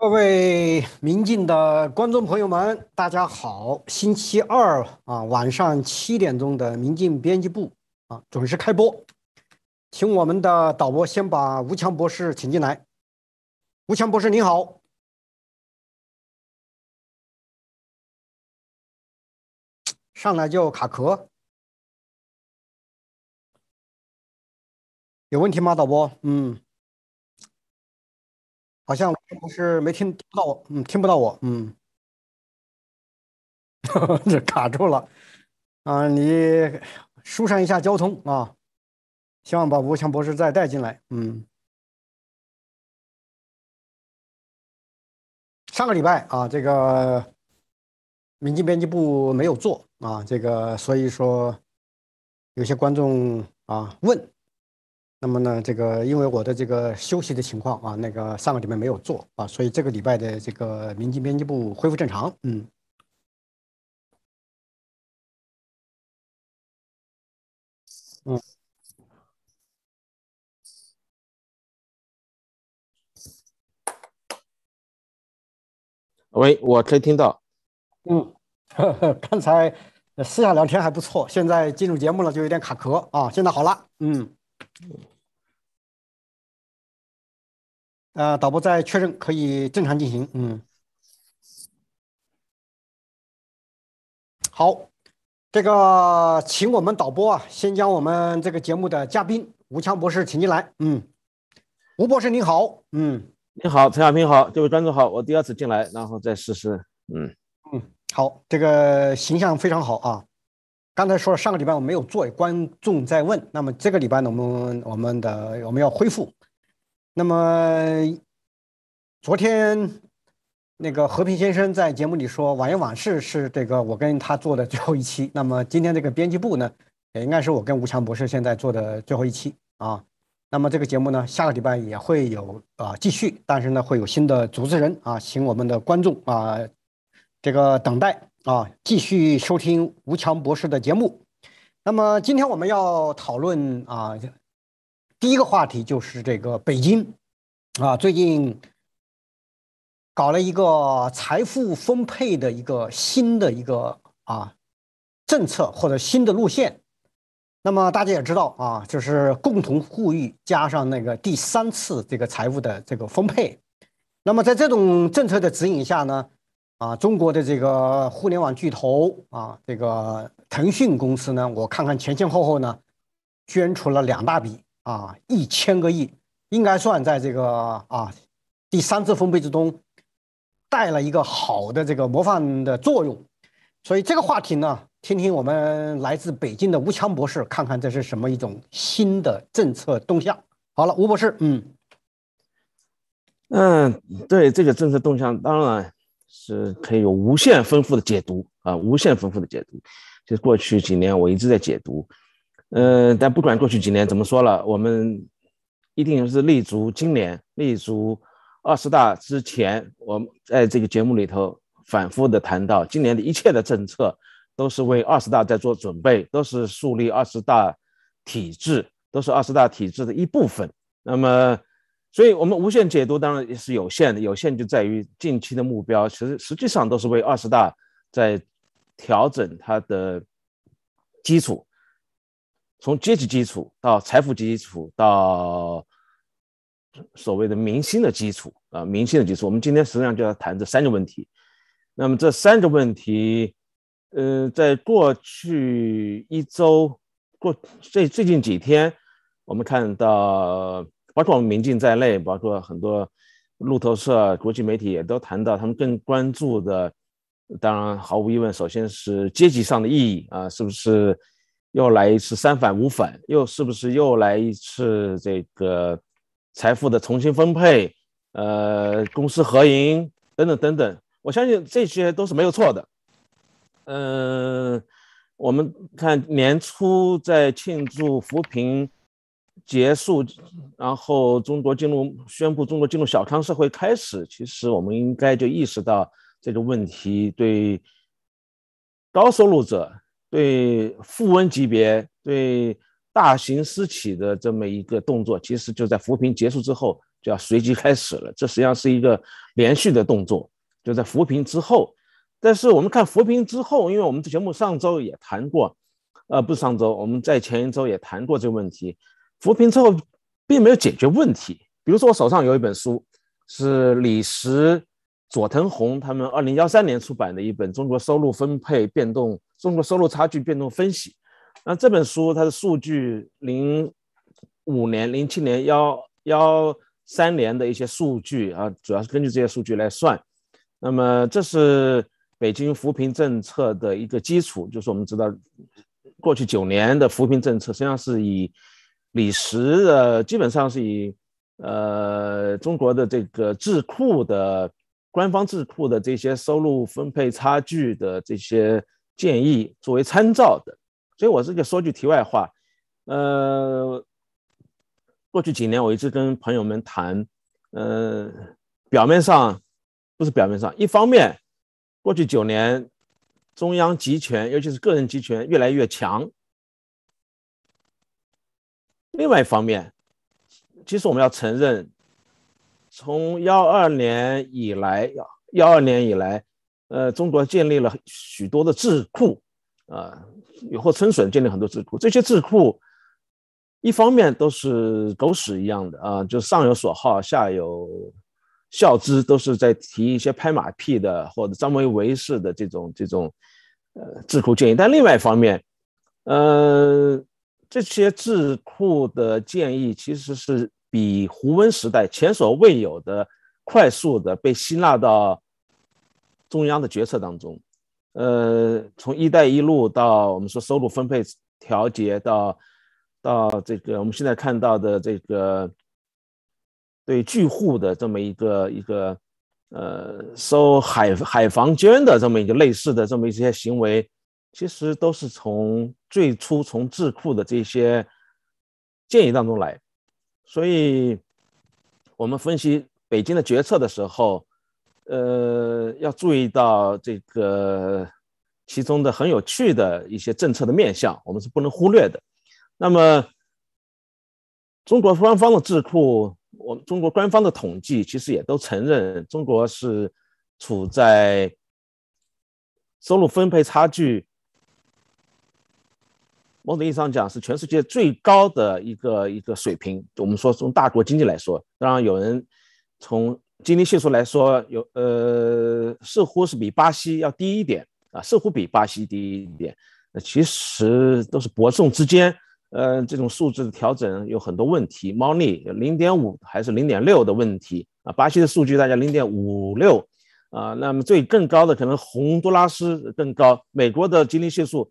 各位民进的观众朋友们，大家好！星期二啊，晚上七点钟的民进编辑部啊，准时开播，请我们的导播先把吴强博士请进来。吴强博士，您好，上来就卡壳，有问题吗？导播，嗯。好像不是没听到我，嗯，听不到我，嗯，这卡住了。啊，你疏散一下交通啊，希望把吴强博士再带进来。嗯，上个礼拜啊，这个《民进》编辑部没有做啊，这个所以说有些观众啊问。那么呢，这个因为我的这个休息的情况啊，那个上个礼拜没有做啊，所以这个礼拜的这个《民进编辑部》恢复正常。嗯，嗯。喂，我可以听到。嗯，刚才私下聊天还不错，现在进入节目了就有点卡壳啊。现在好了，嗯。呃，导播在确认可以正常进行。嗯，好，这个请我们导播啊，先将我们这个节目的嘉宾吴强博士请进来。嗯，吴博士您好。嗯，你好，陈小平好，这位观众好，我第二次进来，然后再试试。嗯嗯，好，这个形象非常好啊。刚才说了，上个礼拜我没有做，观众在问，那么这个礼拜呢，我们我们的我们要恢复。那么，昨天那个和平先生在节目里说，《网言往事》是这个我跟他做的最后一期。那么今天这个编辑部呢，也应该是我跟吴强博士现在做的最后一期啊。那么这个节目呢，下个礼拜也会有啊继续，但是呢，会有新的主持人啊，请我们的观众啊，这个等待啊，继续收听吴强博士的节目。那么今天我们要讨论啊。第一个话题就是这个北京啊，最近搞了一个财富分配的一个新的一个啊政策或者新的路线。那么大家也知道啊，就是共同富裕加上那个第三次这个财富的这个分配。那么在这种政策的指引下呢，啊，中国的这个互联网巨头啊，这个腾讯公司呢，我看看前前后后呢，捐出了两大笔。啊，一千个亿应该算在这个啊第三次分配之中，带了一个好的这个模范的作用。所以这个话题呢，听听我们来自北京的吴强博士，看看这是什么一种新的政策动向。好了，吴博士，嗯嗯，对这个政策动向，当然是可以有无限丰富的解读啊，无限丰富的解读。就过去几年，我一直在解读。嗯，但不管过去几年怎么说了，我们一定是立足今年，立足二十大之前。我们在这个节目里头反复的谈到，今年的一切的政策都是为二十大在做准备，都是树立二十大体制，都是二十大体制的一部分。那么，所以我们无限解读当然也是有限的，有限就在于近期的目标，实实际上都是为二十大在调整它的基础。从阶级基础到财富基础，到所谓的明星的基础啊，明星的基础。我们今天实际上就要谈这三个问题。那么这三个问题，呃，在过去一周、过最最近几天，我们看到，包括我们民进在内，包括很多路透社、国际媒体也都谈到，他们更关注的，当然毫无疑问，首先是阶级上的意义啊，是不是？又来一次三反五反，又是不是又来一次这个财富的重新分配？呃，公司合营等等等等，我相信这些都是没有错的。嗯，我们看年初在庆祝扶贫结束，然后中国进入宣布中国进入小康社会开始，其实我们应该就意识到这个问题对高收入者。对富翁级别、对大型私企的这么一个动作，其实就在扶贫结束之后就要随即开始了。这实际上是一个连续的动作，就在扶贫之后。但是我们看扶贫之后，因为我们这节目上周也谈过，呃，不是上周，我们在前一周也谈过这个问题。扶贫之后并没有解决问题。比如说，我手上有一本书是李石佐藤宏他们二零幺三年出版的一本《中国收入分配变动：中国收入差距变动分析》，那这本书它的数据零五年、零七年、幺幺三年的一些数据啊，主要是根据这些数据来算。那么这是北京扶贫政策的一个基础，就是我们知道过去九年的扶贫政策实际上是以李实的，基本上是以呃中国的这个智库的。官方智库的这些收入分配差距的这些建议作为参照的，所以我这个说句题外话，呃，过去几年我一直跟朋友们谈，呃，表面上不是表面上，一方面，过去九年中央集权，尤其是个人集权越来越强，另外一方面，其实我们要承认。从幺二年以来，幺二年以来，呃，中国建立了许多的智库，啊，雨后春笋建立很多智库。这些智库一方面都是狗屎一样的啊，就上有所好，下有效之，都是在提一些拍马屁的或者张维为式的这种这种呃智库建议。但另外一方面，呃，这些智库的建议其实是。比胡温时代前所未有的快速的被吸纳到中央的决策当中，呃，从“一带一路”到我们说收入分配调节，到到这个我们现在看到的这个对巨户的这么一个一个呃收海海防捐的这么一个类似的这么一些行为，其实都是从最初从智库的这些建议当中来。所以，我们分析北京的决策的时候，呃，要注意到这个其中的很有趣的一些政策的面向，我们是不能忽略的。那么，中国官方的智库，我们中国官方的统计，其实也都承认，中国是处在收入分配差距。某种意义上讲，是全世界最高的一个一个水平。我们说从大国经济来说，当然有人从经济系数来说，有呃似乎是比巴西要低一点啊，似乎比巴西低一点。那其实都是伯仲之间，呃，这种数字的调整有很多问题猫腻，零点五还是零点六的问题啊？巴西的数据大家零点五六，啊，那么最更高的可能洪都拉斯更高，美国的经济系数。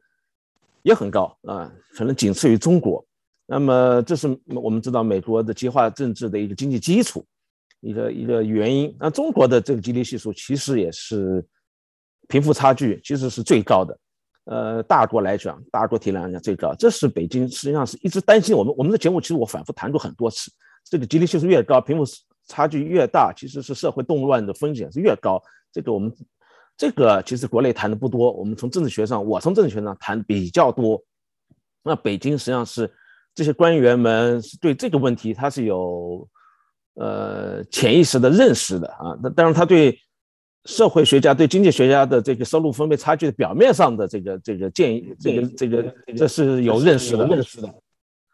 也很高啊，可能仅次于中国。那么，这是我们知道美国的计化政治的一个经济基础，一个一个原因。那中国的这个基尼系数其实也是贫富差距，其实是最高的。呃，大国来讲，大国体量来讲最高。这是北京实际上是一直担心我们。我们的节目其实我反复谈过很多次，这个基尼系数越高，贫富差距越大，其实是社会动乱的风险是越高。这个我们。这个其实国内谈的不多，我们从政治学上，我从政治学上谈比较多。那北京实际上是这些官员们是对这个问题他是有呃潜意识的认识的啊。那当然他对社会学家、对经济学家的这个收入分配差距的表面上的这个这个建议，这个这个这是有认识的。认识的。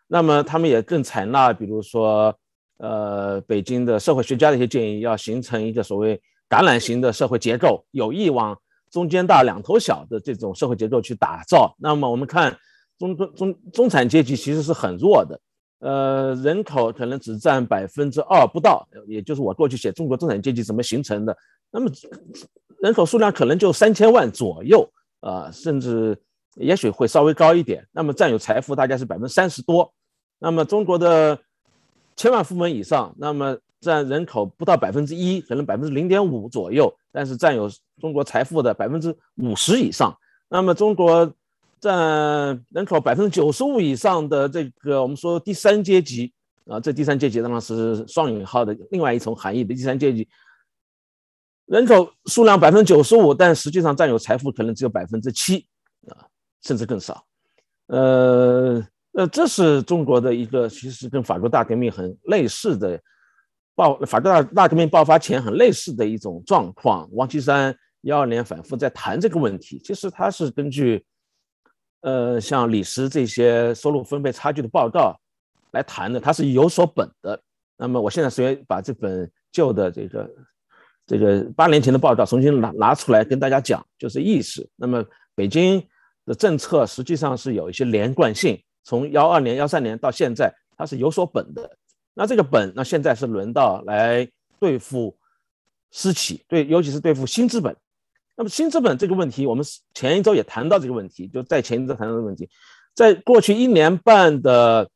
那么他们也更采纳，比如说呃北京的社会学家的一些建议，要形成一个所谓。橄榄型的社会结构有意往中间大、两头小的这种社会结构去打造。那么我们看中中中中产阶级其实是很弱的，呃，人口可能只占百分之二不到，也就是我过去写中国中产阶级怎么形成的，那么人口数量可能就三千万左右，呃，甚至也许会稍微高一点。那么占有财富大概是百分之三十多，那么中国的千万富翁以上，那么。占人口不到百分之一，可能百分之零点五左右，但是占有中国财富的百分之五十以上。那么，中国占人口百分之九十五以上的这个我们说第三阶级啊，这第三阶级当然是双引号的另外一层含义的第三阶级，人口数量百分之九十五，但实际上占有财富可能只有百分之七啊，甚至更少。呃，那这是中国的一个，其实跟法国大革命很类似的。爆法大大革命爆发前很类似的一种状况，王岐山幺二年反复在谈这个问题。其实他是根据，呃，像李实这些收入分配差距的报告来谈的，他是有所本的。那么我现在虽然把这本旧的这个这个八年前的报告重新拿拿出来跟大家讲，就是意思。那么北京的政策实际上是有一些连贯性，从幺二年幺三年到现在，它是有所本的。那这个本，那现在是轮到来对付私企，对，尤其是对付新资本。那么新资本这个问题，我们前一周也谈到这个问题，就在前一周谈到这个问题。在过去一年半的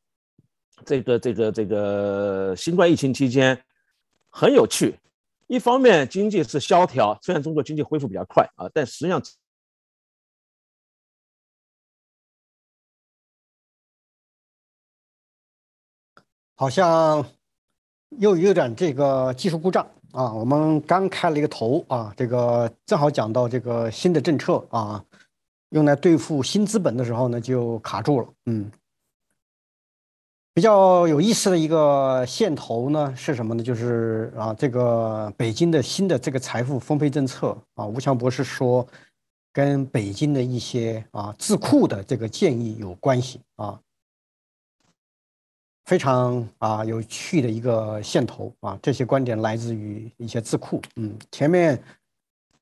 这个这个这个新冠疫情期间，很有趣。一方面经济是萧条，虽然中国经济恢复比较快啊，但实际上。好像又有点这个技术故障啊，我们刚开了一个头啊，这个正好讲到这个新的政策啊，用来对付新资本的时候呢，就卡住了。嗯，比较有意思的一个线头呢是什么呢？就是啊，这个北京的新的这个财富分配政策啊，吴强博士说跟北京的一些啊智库的这个建议有关系啊。非常啊有趣的一个线头啊，这些观点来自于一些智库。嗯，前面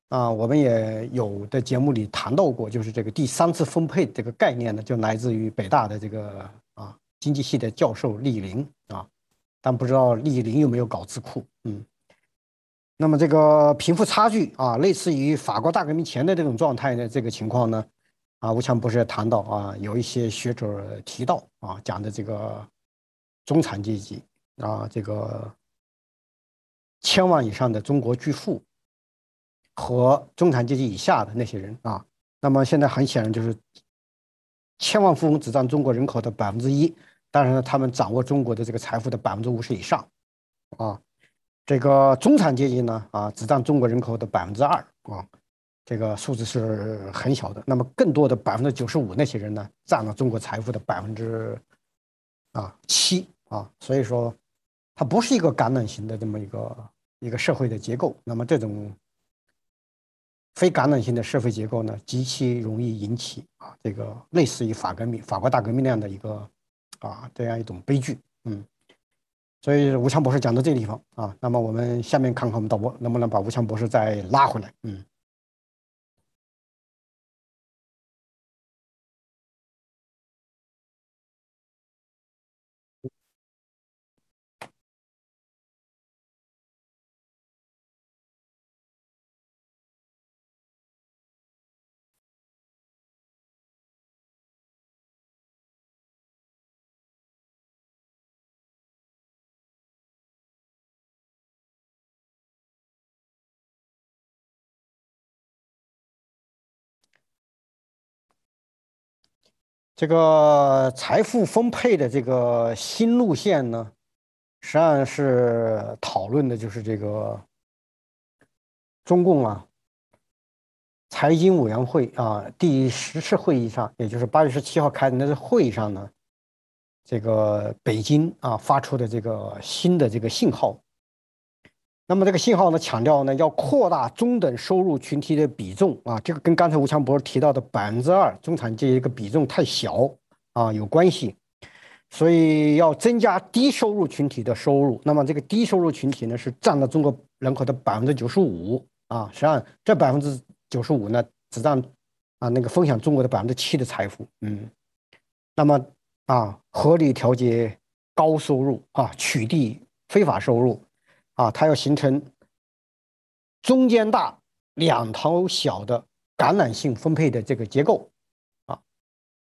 啊我们也有的节目里谈到过，就是这个第三次分配这个概念呢，就来自于北大的这个啊经济系的教授李林啊，但不知道李林有没有搞智库。嗯，那么这个贫富差距啊，类似于法国大革命前的这种状态呢，这个情况呢，啊吴强不是谈到啊，有一些学者提到啊，讲的这个。中产阶级啊，这个千万以上的中国巨富和中产阶级以下的那些人啊，那么现在很显然就是，千万富翁只占中国人口的百分之一，当然了，他们掌握中国的这个财富的百分之五十以上啊。这个中产阶级呢啊，只占中国人口的百分之二啊，这个数字是很小的。那么更多的百分之九十五那些人呢，占了中国财富的百分之啊七。啊，所以说，它不是一个橄榄型的这么一个一个社会的结构。那么这种非感染性的社会结构呢，极其容易引起啊，这个类似于法革命、法国大革命那样的一个啊这样一种悲剧。嗯，所以吴强博士讲到这个地方啊，那么我们下面看看我们导播能不能把吴强博士再拉回来。嗯。这个财富分配的这个新路线呢，实际上是讨论的就是这个中共啊财经委员会啊第十次会议上，也就是八月十七号开的那次会议上呢，这个北京啊发出的这个新的这个信号。那么这个信号呢，强调呢要扩大中等收入群体的比重啊，这个跟刚才吴强博提到的百分之二中产阶级一个比重太小啊有关系，所以要增加低收入群体的收入。那么这个低收入群体呢，是占了中国人口的百分之九十五啊，实际上这百分之九十五呢只占啊那个分享中国的百分之七的财富。嗯，那么啊，合理调节高收入啊，取缔非法收入。啊，它要形成中间大、两头小的橄榄性分配的这个结构啊。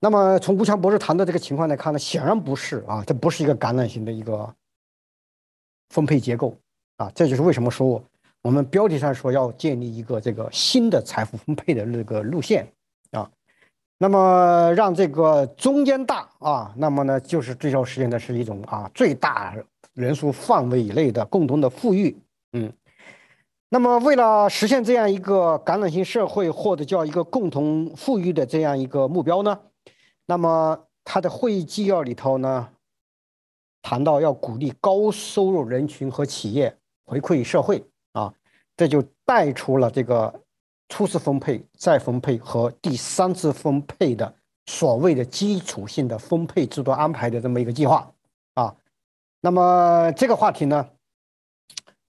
那么从吴强博士谈的这个情况来看呢，显然不是啊，这不是一个橄榄性的一个分配结构啊。这就是为什么说我们标题上说要建立一个这个新的财富分配的那个路线啊。那么让这个中间大啊，那么呢就是最少实现的是一种啊最大。人数范围以内的共同的富裕，嗯，那么为了实现这样一个橄榄型社会，或者叫一个共同富裕的这样一个目标呢，那么他的会议纪要里头呢，谈到要鼓励高收入人群和企业回馈社会啊，这就带出了这个初次分配、再分配和第三次分配的所谓的基础性的分配制度安排的这么一个计划。那么这个话题呢，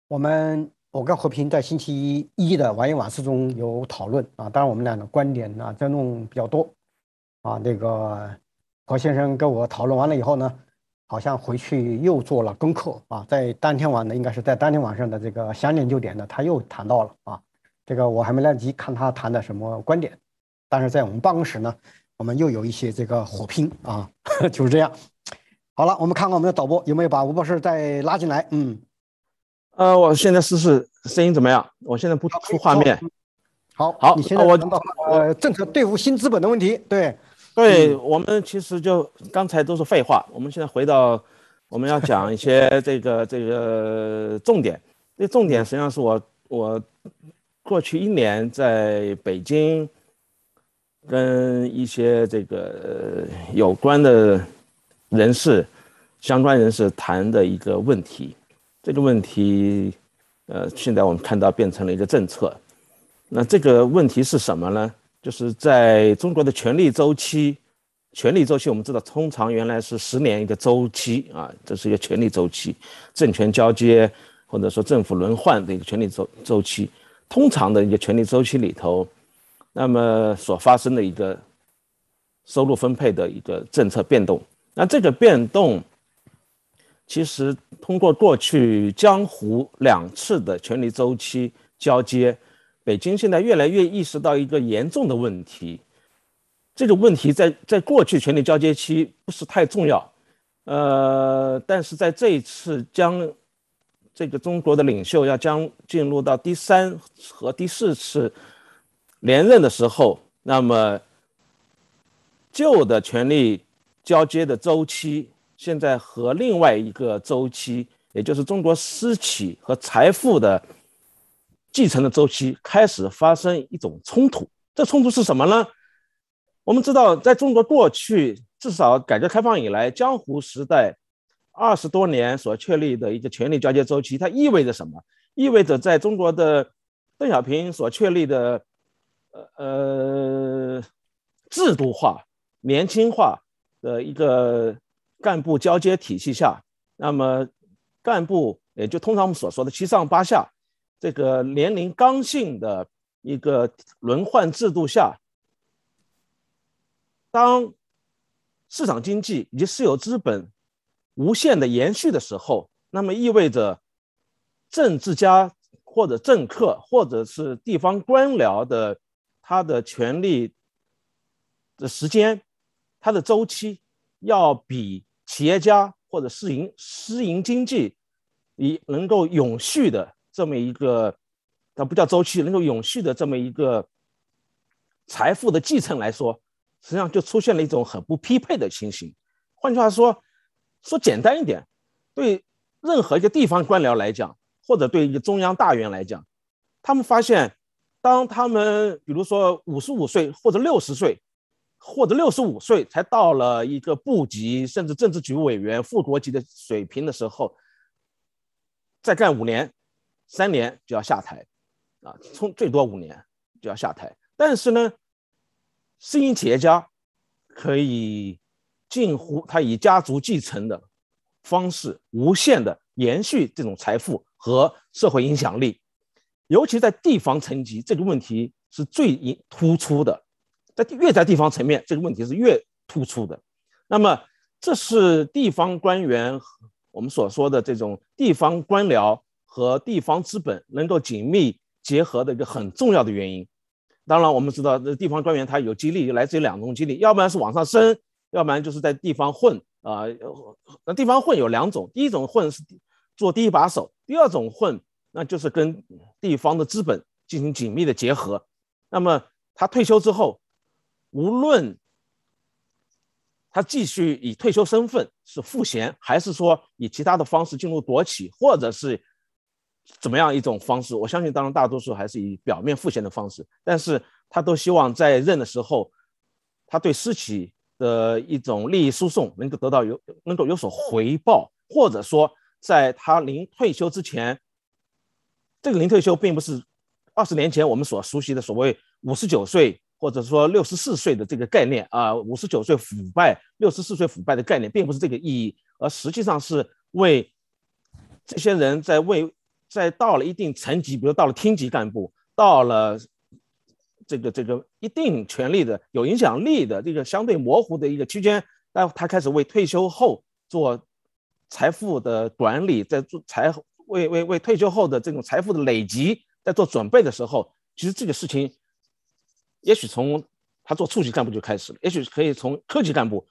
我们我跟和平在星期一的晚友往事中有讨论啊，当然我们俩的观点呢争论比较多啊。那个何先生跟我讨论完了以后呢，好像回去又做了功课啊，在当天晚的应该是在当天晚上的这个三点九点呢，他又谈到了啊，这个我还没来得及看他谈的什么观点，但是在我们办公室呢，我们又有一些这个火拼啊，就是这样。好了，我们看看我们的导播有没有把吴博士再拉进来。嗯，呃，我现在试试声音怎么样？我现在不出画面。好，好，你现在我呃，政策对付新资本的问题，对对，我们其实就刚才都是废话，我们现在回到我们要讲一些这个这个重点。这重点实际上是我我过去一年在北京跟一些这个有关的。人事相关人士谈的一个问题，这个问题，呃，现在我们看到变成了一个政策。那这个问题是什么呢？就是在中国的权力周期，权力周期我们知道，通常原来是十年一个周期啊，这是一个权力周期，政权交接或者说政府轮换的一个权力周周期。通常的一个权力周期里头，那么所发生的一个收入分配的一个政策变动。那这个变动，其实通过过去江湖两次的权利周期交接，北京现在越来越意识到一个严重的问题。这个问题在在过去权力交接期不是太重要，呃，但是在这一次将这个中国的领袖要将进入到第三和第四次连任的时候，那么旧的权利。交接的周期，现在和另外一个周期，也就是中国私企和财富的继承的周期，开始发生一种冲突。这冲突是什么呢？我们知道，在中国过去至少改革开放以来，江湖时代二十多年所确立的一个权力交接周期，它意味着什么？意味着在中国的邓小平所确立的呃呃制度化年轻化。的一个干部交接体系下，那么干部也就通常我们所说的七上八下，这个年龄刚性的一个轮换制度下，当市场经济以及私有资本无限的延续的时候，那么意味着政治家或者政客或者是地方官僚的他的权力的时间。它的周期要比企业家或者私营私营经济以能够永续的这么一个，它不叫周期，能够永续的这么一个财富的继承来说，实际上就出现了一种很不匹配的情形。换句话说，说简单一点，对任何一个地方官僚来讲，或者对一个中央大员来讲，他们发现，当他们比如说五十五岁或者六十岁。或者六十五岁才到了一个部级甚至政治局委员副国级的水平的时候，再干五年、三年就要下台，啊，从最多五年就要下台。但是呢，私营企业家可以近乎他以家族继承的方式，无限的延续这种财富和社会影响力，尤其在地方层级，这个问题是最突出的。越在地方层面，这个问题是越突出的。那么，这是地方官员我们所说的这种地方官僚和地方资本能够紧密结合的一个很重要的原因。当然，我们知道，那地方官员他有激励，来自于两种激励：，要不然是往上升，要不然就是在地方混。啊，那地方混有两种，第一种混是做第一把手，第二种混那就是跟地方的资本进行紧密的结合。那么他退休之后，无论他继续以退休身份是赋闲，还是说以其他的方式进入国企，或者是怎么样一种方式，我相信，当然大多数还是以表面赋闲的方式。但是，他都希望在任的时候，他对私企的一种利益输送能够得到有能够有所回报，或者说，在他临退休之前，这个临退休并不是二十年前我们所熟悉的所谓五十九岁。或者说六十四岁的这个概念啊，五十九岁腐败，六十四岁腐败的概念，并不是这个意义，而实际上是为这些人在为在到了一定层级，比如到了厅级干部，到了这个这个一定权力的、有影响力的这个相对模糊的一个区间，那他开始为退休后做财富的管理，在做财为为为退休后的这种财富的累积，在做准备的时候，其实这个事情。也许从他做处级干部就开始了，也许可以从科级干部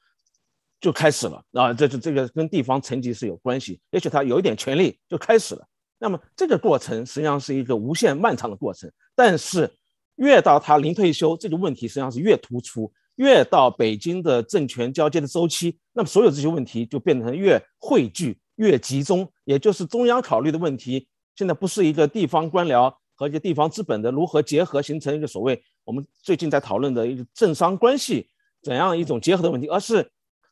就开始了，啊，这这这个跟地方层级是有关系。也许他有一点权利就开始了。那么这个过程实际上是一个无限漫长的过程。但是越到他临退休，这个问题实际上是越突出；越到北京的政权交接的周期，那么所有这些问题就变成越汇聚、越集中，也就是中央考虑的问题。现在不是一个地方官僚和一些地方资本的如何结合形成一个所谓。我们最近在讨论的一个政商关系怎样一种结合的问题，而是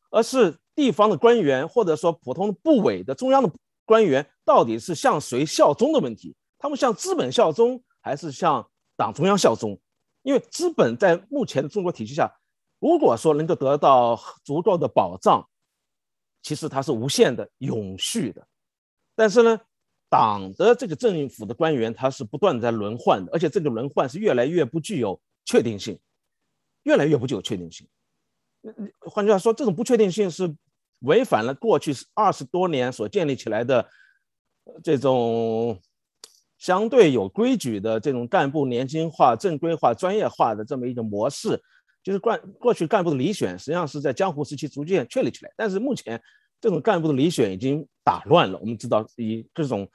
而是地方的官员或者说普通部委的中央的官员到底是向谁效忠的问题？他们向资本效忠还是向党中央效忠？因为资本在目前的中国体系下，如果说能够得到足够的保障，其实它是无限的、永续的。但是呢，党的这个政府的官员他是不断在轮换的，而且这个轮换是越来越不具有。确定性越来越不具有确定性。换句话说，这种不确定性是违反了过去二十多年所建立起来的这种相对有规矩的这种干部年轻化、正规化、专业化的这么一种模式。就是过过去干部的遴选，实际上是在江湖时期逐渐确立起来，但是目前这种干部的遴选已经打乱了。我们知道，以这种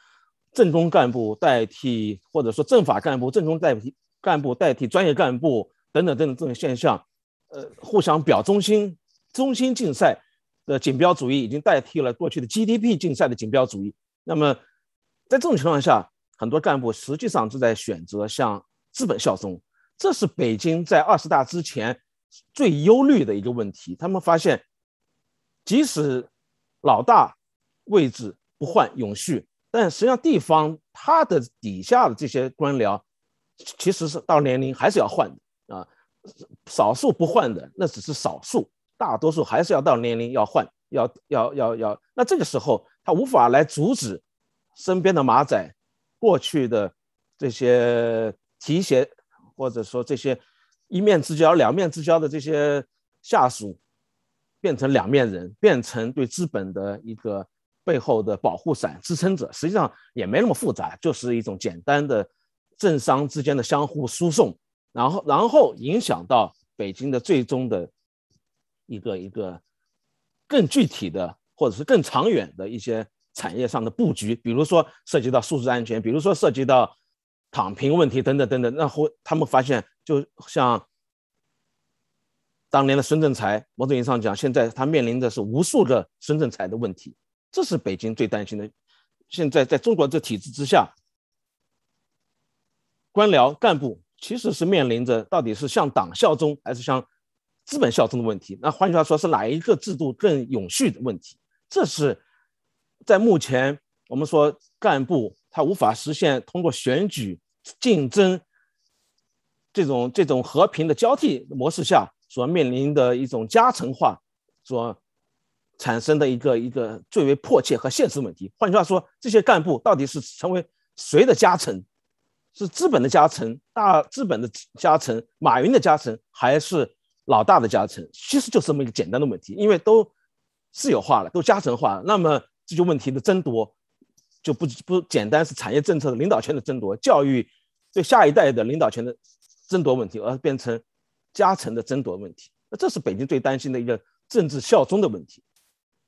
正中干部代替，或者说政法干部正中代替。干部代替专业干部等等等等这种现象，呃，互相表忠心、中心竞赛的锦标主义已经代替了过去的 GDP 竞赛的锦标主义。那么，在这种情况下，很多干部实际上正在选择向资本效忠。这是北京在二十大之前最忧虑的一个问题。他们发现，即使老大位置不换永续，但实际上地方他的底下的这些官僚。其实是到年龄还是要换的啊，少数不换的那只是少数，大多数还是要到年龄要换，要要要要。那这个时候他无法来阻止身边的马仔过去的这些提携，或者说这些一面之交、两面之交的这些下属变成两面人，变成对资本的一个背后的保护伞、支撑者。实际上也没那么复杂，就是一种简单的。政商之间的相互输送，然后然后影响到北京的最终的一个一个更具体的或者是更长远的一些产业上的布局，比如说涉及到数字安全，比如说涉及到躺平问题等等等等。那后他们发现，就像当年的孙正才，某种意义上讲，现在他面临的是无数个孙正才的问题，这是北京最担心的。现在在中国这体制之下。官僚干部其实是面临着到底是向党效忠还是向资本效忠的问题。那换句话说，是哪一个制度更永续的问题？这是在目前我们说干部他无法实现通过选举竞争这种这种和平的交替模式下所面临的一种加成化所产生的一个一个最为迫切和现实问题。换句话说，这些干部到底是成为谁的加成？是资本的加成，大资本的加成，马云的加成，还是老大的加成？其实就是这么一个简单的问题。因为都私有化了，都加成化了，那么这就问题的争夺就不不简单，是产业政策的领导权的争夺，教育对下一代的领导权的争夺问题，而变成加成的争夺问题。那这是北京最担心的一个政治效忠的问题。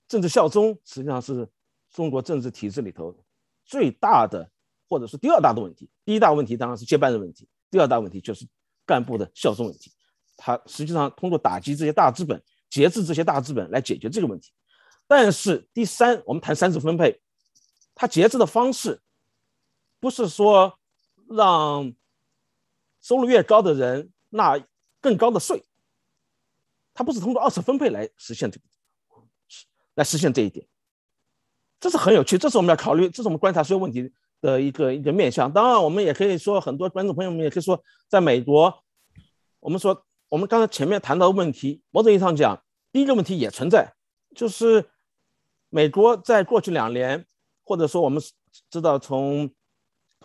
政治效忠实际上是中国政治体制里头最大的。或者是第二大的问题，第一大问题当然是接班人问题，第二大问题就是干部的效忠问题。他实际上通过打击这些大资本、节制这些大资本来解决这个问题。但是第三，我们谈三次分配，他节制的方式不是说让收入越高的人纳更高的税，他不是通过二次分配来实现这个，来实现这一点。这是很有趣，这是我们要考虑，这是我们观察所有问题。的一个一个面向，当然我们也可以说，很多观众朋友们也可以说，在美国，我们说我们刚才前面谈到问题，某种意义上讲，第一个问题也存在，就是美国在过去两年，或者说我们知道从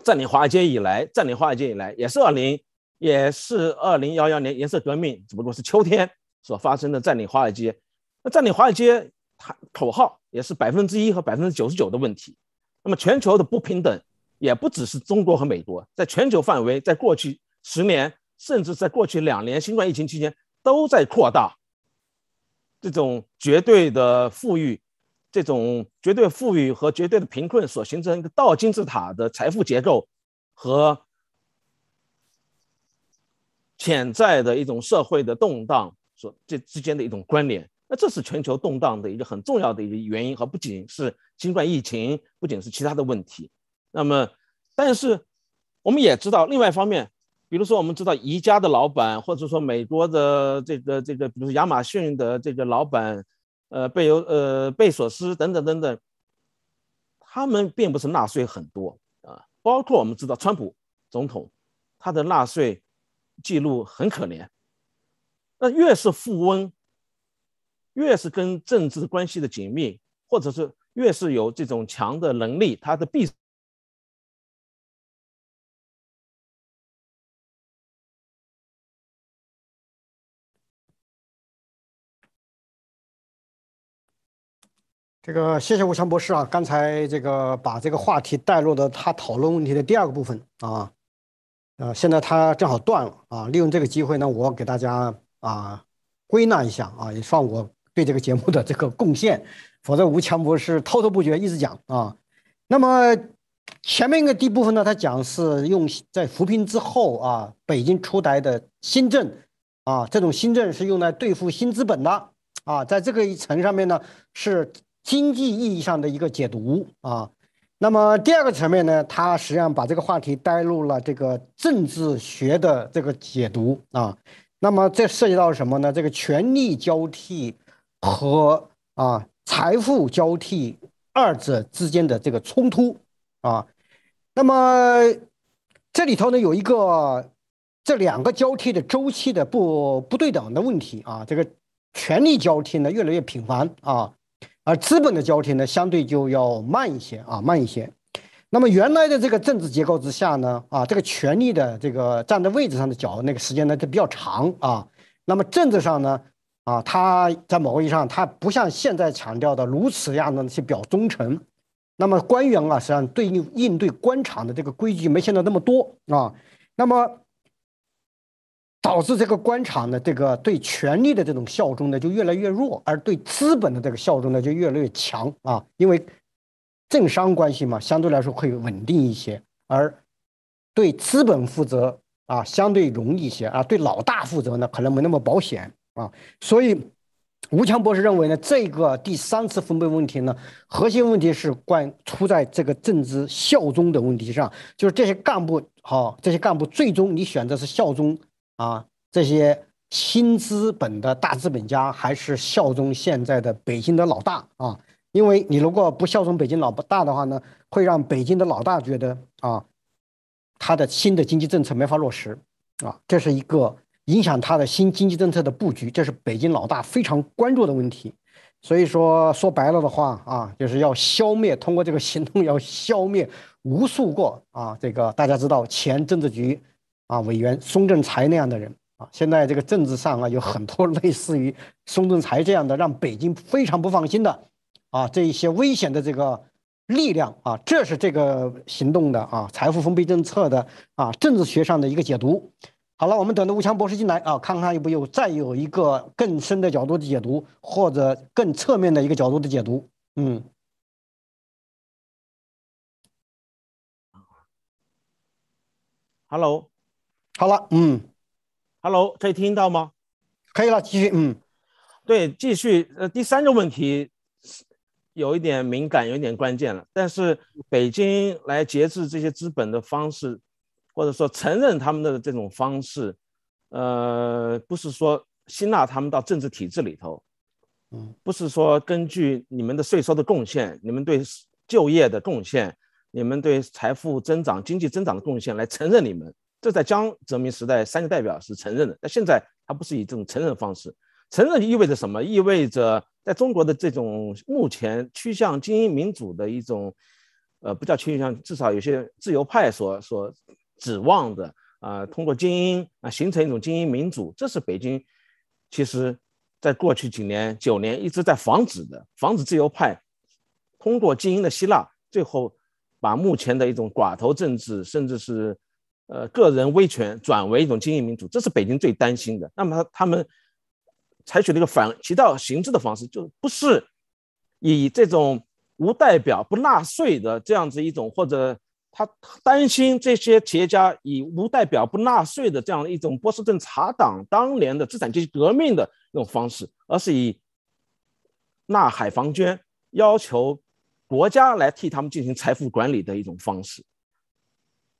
占领华尔街以来，占领华尔街以来也是二零也是二零幺幺年颜色革命，只不过是秋天所发生的占领华尔街，那占领华尔街它口号也是百分之一和百分之九十九的问题，那么全球的不平等。也不只是中国和美国，在全球范围，在过去十年，甚至在过去两年新冠疫情期间，都在扩大这种绝对的富裕，这种绝对富裕和绝对的贫困所形成一个倒金字塔的财富结构和潜在的一种社会的动荡所这之间的一种关联。那这是全球动荡的一个很重要的一个原因，和不仅是新冠疫情，不仅是其他的问题。那么，但是我们也知道，另外一方面，比如说我们知道宜家的老板，或者说美国的这个这个，比如亚马逊的这个老板，呃，贝尤，呃，贝索斯等等等等，他们并不是纳税很多啊。包括我们知道川普总统，他的纳税记录很可怜。那越是富翁，越是跟政治关系的紧密，或者是越是有这种强的能力，他的必。这个谢谢吴强博士啊，刚才这个把这个话题带入到他讨论问题的第二个部分啊，呃，现在他正好断了啊，利用这个机会呢，我给大家啊归纳一下啊，也算我对这个节目的这个贡献，否则吴强博士滔滔不绝一直讲啊。那么前面一个第一部分呢，他讲是用在扶贫之后啊，北京出台的新政啊，这种新政是用来对付新资本的啊，在这个一层上面呢是。经济意义上的一个解读啊，那么第二个层面呢，他实际上把这个话题带入了这个政治学的这个解读啊，那么这涉及到什么呢？这个权力交替和啊财富交替二者之间的这个冲突啊，那么这里头呢有一个这两个交替的周期的不不对等的问题啊，这个权力交替呢越来越频繁啊。而资本的交替呢，相对就要慢一些啊，慢一些。那么原来的这个政治结构之下呢，啊，这个权力的这个站在位置上的脚那个时间呢就比较长啊。那么政治上呢，啊，他在某个意义上他不像现在强调的如此样的那些表忠诚。那么官员啊，实际上对应应对官场的这个规矩没现在那么多啊。那么。导致这个官场的这个对权力的这种效忠呢就越来越弱，而对资本的这个效忠呢就越来越强啊，因为政商关系嘛相对来说可以稳定一些，而对资本负责啊相对容易一些啊，对老大负责呢可能没那么保险啊，所以吴强博士认为呢这个第三次分配问题呢核心问题是关出在这个政治效忠的问题上，就是这些干部好这些干部最终你选择是效忠。啊，这些新资本的大资本家还是效忠现在的北京的老大啊，因为你如果不效忠北京老大的话呢，会让北京的老大觉得啊，他的新的经济政策没法落实啊，这是一个影响他的新经济政策的布局，这是北京老大非常关注的问题。所以说说白了的话啊，就是要消灭，通过这个行动要消灭无数个啊，这个大家知道前政治局。啊，委员松正才那样的人啊，现在这个政治上啊，有很多 类似于松正才这样的，让北京非常不放心的啊，这一些危险的这个力量啊，这是这个行动的啊，财富分配政策的啊，政治学上的一个解读。好了，我们等着吴强博士进来啊，看看他有没有再有一个更深的角度的解读，或者更侧面的一个角度的解读。嗯，Hello。好了，嗯，Hello，可以听到吗？可以了，继续，嗯，对，继续，呃，第三个问题，有一点敏感，有一点关键了。但是北京来节制这些资本的方式，或者说承认他们的这种方式，呃，不是说吸纳他们到政治体制里头，嗯，不是说根据你们的税收的贡献、你们对就业的贡献、你们对财富增长、经济增长的贡献来承认你们。这在江泽民时代“三个代表”是承认的，但现在他不是以这种承认方式承认，意味着什么？意味着在中国的这种目前趋向精英民主的一种，呃，不叫趋向，至少有些自由派所所指望的，呃，通过精英啊形成一种精英民主，这是北京其实在过去几年、九年一直在防止的，防止自由派通过精英的吸纳，最后把目前的一种寡头政治，甚至是。呃，个人威权转为一种经营民主，这是北京最担心的。那么他他们采取了一个反其道行之的方式，就不是以这种无代表不纳税的这样子一种，或者他担心这些企业家以无代表不纳税的这样一种波士顿查党当年的资产阶级革命的那种方式，而是以纳海防捐，要求国家来替他们进行财富管理的一种方式。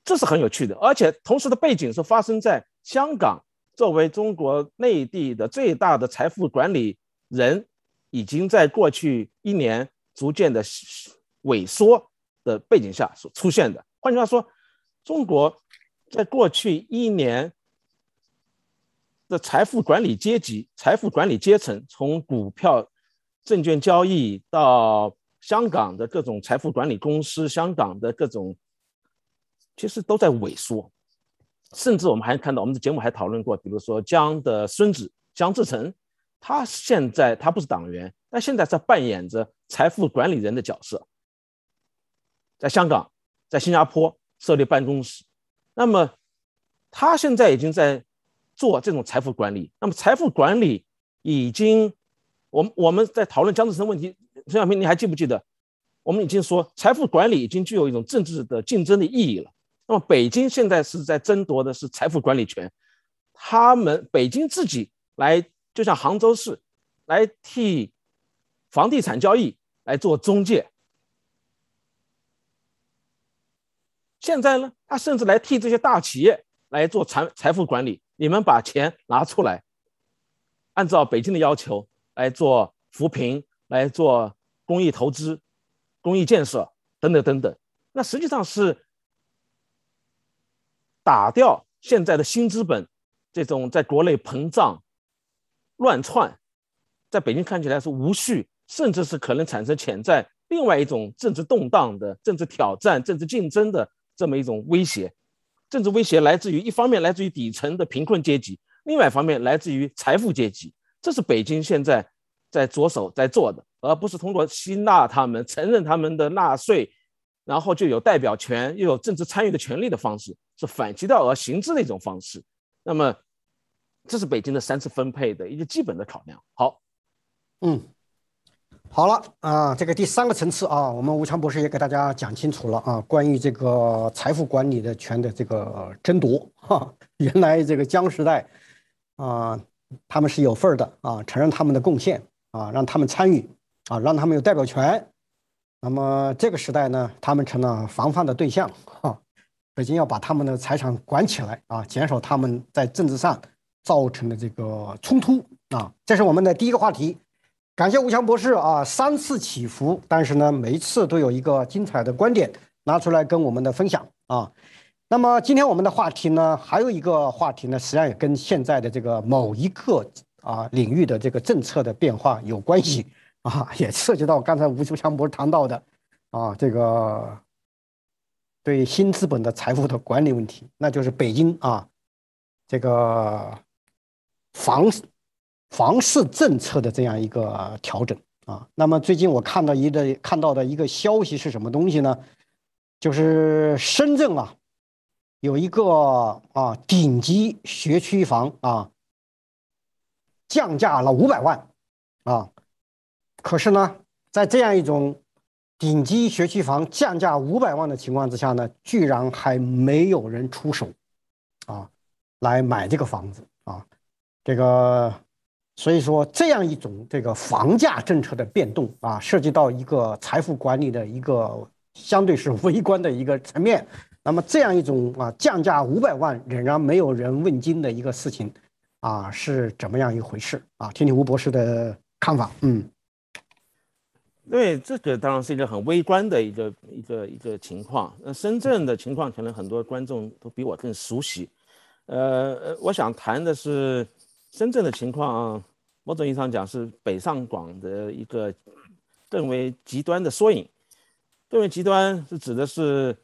这是很有趣的，而且同时的背景是发生在香港作为中国内地的最大的财富管理人，已经在过去一年逐渐的萎缩的背景下所出现的。换句话说，中国在过去一年的财富管理阶级、财富管理阶层，从股票、证券交易到香港的各种财富管理公司、香港的各种。其实都在萎缩，甚至我们还看到我们的节目还讨论过，比如说江的孙子江志成，他现在他不是党员，但现在在扮演着财富管理人的角色，在香港、在新加坡设立办公室。那么他现在已经在做这种财富管理。那么财富管理已经，我们我们在讨论江志成问题。陈小平，你还记不记得？我们已经说，财富管理已经具有一种政治的竞争的意义了。那么北京现在是在争夺的是财富管理权，他们北京自己来，就像杭州市来替房地产交易来做中介。现在呢，他甚至来替这些大企业来做财财富管理，你们把钱拿出来，按照北京的要求来做扶贫、来做公益投资、公益建设等等等等。那实际上是。打掉现在的新资本这种在国内膨胀、乱窜，在北京看起来是无序，甚至是可能产生潜在另外一种政治动荡的政治挑战、政治竞争的这么一种威胁。政治威胁来自于一方面来自于底层的贫困阶级，另外一方面来自于财富阶级。这是北京现在在着手在做的，而不是通过吸纳他们、承认他们的纳税，然后就有代表权又有政治参与的权利的方式。是反其道而行之的一种方式，那么，这是北京的三次分配的一个基本的考量。好，嗯，好了啊，这个第三个层次啊，我们吴强博士也给大家讲清楚了啊，关于这个财富管理的权的这个争夺，哈、原来这个江时代啊，他们是有份儿的啊，承认他们的贡献啊，让他们参与啊，让他们有代表权，那么这个时代呢，他们成了防范的对象哈。首先，要把他们的财产管起来啊，减少他们在政治上造成的这个冲突啊。这是我们的第一个话题。感谢吴强博士啊，三次起伏，但是呢，每一次都有一个精彩的观点拿出来跟我们的分享啊。那么今天我们的话题呢，还有一个话题呢，实际上也跟现在的这个某一个啊领域的这个政策的变化有关系啊，也涉及到刚才吴秋强博士谈到的啊这个。对新资本的财富的管理问题，那就是北京啊，这个房房市政策的这样一个调整啊。那么最近我看到一个看到的一个消息是什么东西呢？就是深圳啊，有一个啊顶级学区房啊降价了五百万啊。可是呢，在这样一种顶级学区房降价五百万的情况之下呢，居然还没有人出手，啊，来买这个房子啊，这个，所以说这样一种这个房价政策的变动啊，涉及到一个财富管理的一个相对是微观的一个层面。那么这样一种啊降价五百万仍然没有人问津的一个事情啊，是怎么样一回事啊？听听吴博士的看法。嗯。对，这个当然是一个很微观的一个一个一个情况。那深圳的情况，可能很多观众都比我更熟悉。呃，我想谈的是，深圳的情况，某种意义上讲是北上广的一个更为极端的缩影。更为极端是指的是，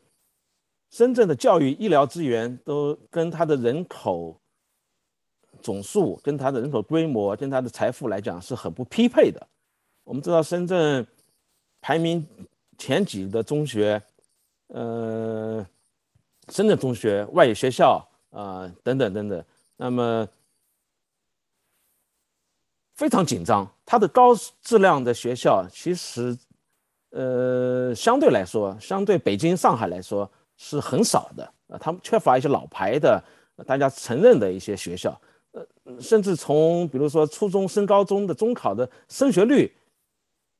深圳的教育、医疗资源都跟它的人口总数、跟它的人口规模、跟它的财富来讲是很不匹配的。我们知道深圳。排名前几的中学，呃，深圳中学外语学校啊，等等等等，那么非常紧张。它的高质量的学校，其实，呃，相对来说，相对北京、上海来说是很少的他们缺乏一些老牌的、大家承认的一些学校，呃，甚至从比如说初中升高中的中考的升学率。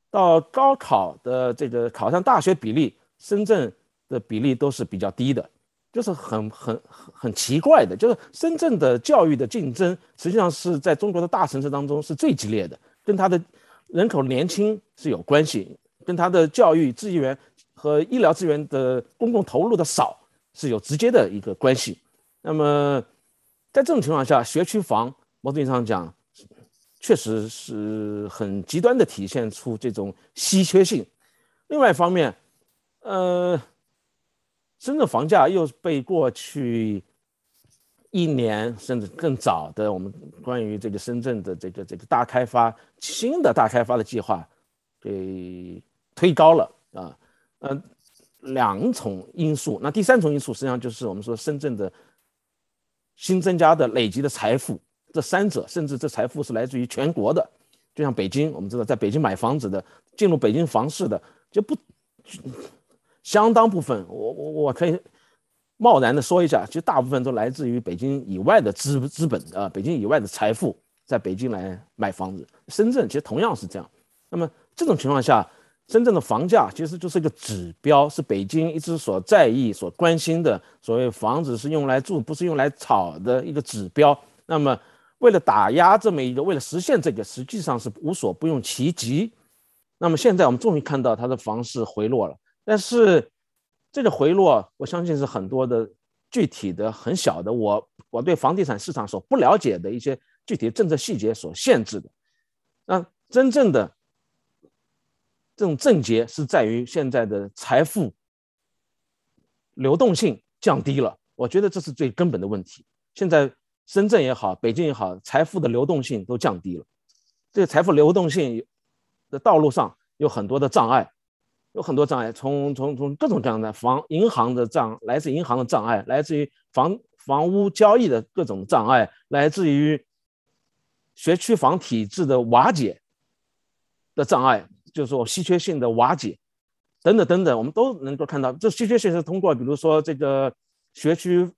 到高考的这个考上大学比例，深圳的比例都是比较低的，就是很很很很奇怪的，就是深圳的教育的竞争实际上是在中国的大城市当中是最激烈的，跟他的人口年轻是有关系，跟他的教育资源和医疗资源的公共投入的少是有直接的一个关系。那么在这种情况下，学区房，某种意义上讲。确实是很极端的体现出这种稀缺性。另外一方面，呃，深圳房价又被过去一年甚至更早的我们关于这个深圳的这个这个大开发新的大开发的计划给推高了啊。嗯，两重因素。那第三重因素实际上就是我们说深圳的新增加的累积的财富。这三者，甚至这财富是来自于全国的，就像北京，我们知道，在北京买房子的，进入北京房市的，就不相当部分，我我我可以贸然的说一下，其实大部分都来自于北京以外的资资本啊，北京以外的财富，在北京来买房子。深圳其实同样是这样。那么这种情况下，深圳的房价其实就是一个指标，是北京一直所在意、所关心的，所谓房子是用来住，不是用来炒的一个指标。那么。为了打压这么一个，为了实现这个，实际上是无所不用其极。那么现在我们终于看到它的房市回落了，但是这个回落，我相信是很多的具体的很小的，我我对房地产市场所不了解的一些具体政策细节所限制的。那真正的这种症结是在于现在的财富流动性降低了，我觉得这是最根本的问题。现在。深圳也好，北京也好，财富的流动性都降低了。这个财富流动性的道路上有很多的障碍，有很多障碍。从从从各种各样的房银行的障，来自银行的障碍，来自于房房屋交易的各种障碍，来自于学区房体制的瓦解的障碍，就是说稀缺性的瓦解，等等等等，我们都能够看到。这稀缺性是通过比如说这个学区。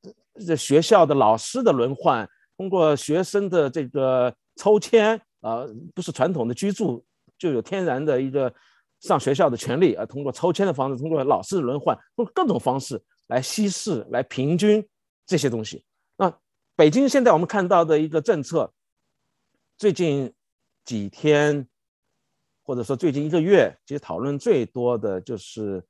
这学校的老师的轮换，通过学生的这个抽签啊，不是传统的居住，就有天然的一个上学校的权利啊。通过抽签的方式，通过老师的轮换，通过各种方式来稀释、来平均这些东西。那北京现在我们看到的一个政策，最近几天，或者说最近一个月，其实讨论最多的就是。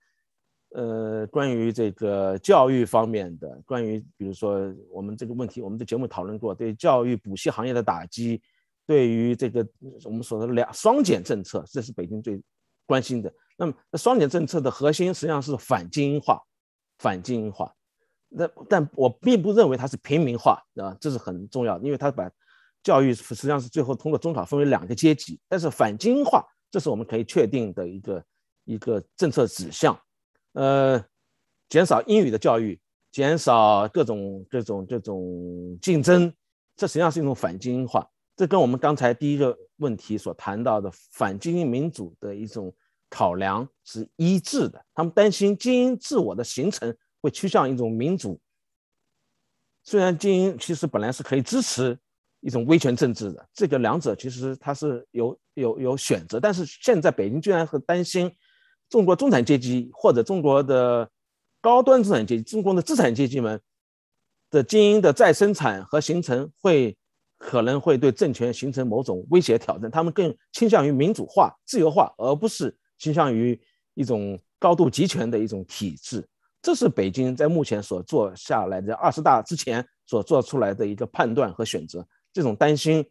呃，关于这个教育方面的，关于比如说我们这个问题，我们的节目讨论过，对教育补习行业的打击，对于这个我们所说的两双减政策，这是北京最关心的。那么双减政策的核心实际上是反精英化，反精英化。那但我并不认为它是平民化，啊，这是很重要，因为它把教育实际上是最后通过中考分为两个阶级。但是反精英化，这是我们可以确定的一个一个政策指向。呃，减少英语的教育，减少各种这种这种竞争，这实际上是一种反精英化。这跟我们刚才第一个问题所谈到的反精英民主的一种考量是一致的。他们担心精英自我的形成会趋向一种民主。虽然精英其实本来是可以支持一种威权政治的，这个两者其实它是有有有选择。但是现在北京居然很担心。中国中产阶级或者中国的高端资产阶级、中国的资产阶级们的精英的再生产和形成，会可能会对政权形成某种威胁挑战。他们更倾向于民主化、自由化，而不是倾向于一种高度集权的一种体制。这是北京在目前所做下来的二十大之前所做出来的一个判断和选择。这种担心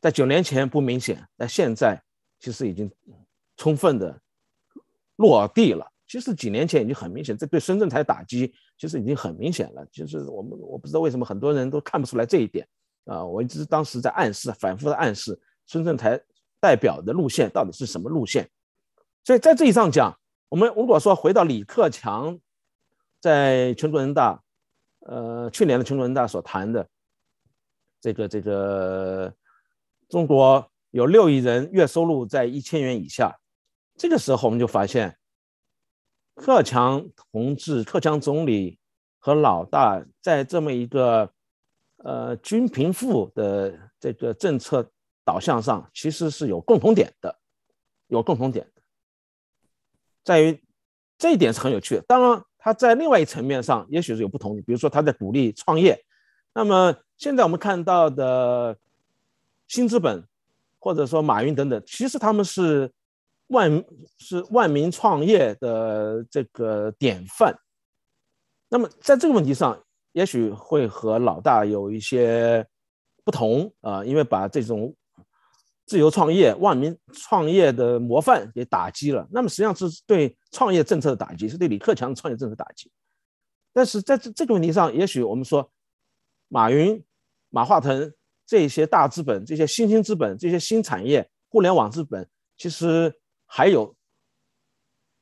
在九年前不明显，但现在其实已经充分的。落地了，其实几年前已经很明显，这对深圳台打击其实已经很明显了。其实我们我不知道为什么很多人都看不出来这一点啊，我一直当时在暗示，反复的暗示深圳台代表的路线到底是什么路线。所以在这一上讲，我们如果说回到李克强，在全国人大，呃，去年的全国人大所谈的这个这个，中国有六亿人月收入在一千元以下。这个时候，我们就发现，克强同志、克强总理和老大在这么一个呃“均贫富”的这个政策导向上，其实是有共同点的，有共同点，在于这一点是很有趣的。当然，他在另外一层面上，也许是有不同。的，比如说，他在鼓励创业。那么，现在我们看到的新资本，或者说马云等等，其实他们是。万是万民创业的这个典范，那么在这个问题上，也许会和老大有一些不同啊，因为把这种自由创业、万民创业的模范给打击了。那么实际上是对创业政策的打击，是对李克强的创业政策打击。但是在这这个问题上，也许我们说，马云、马化腾这些大资本、这些新兴资本、这些新产业、互联网资本，其实。还有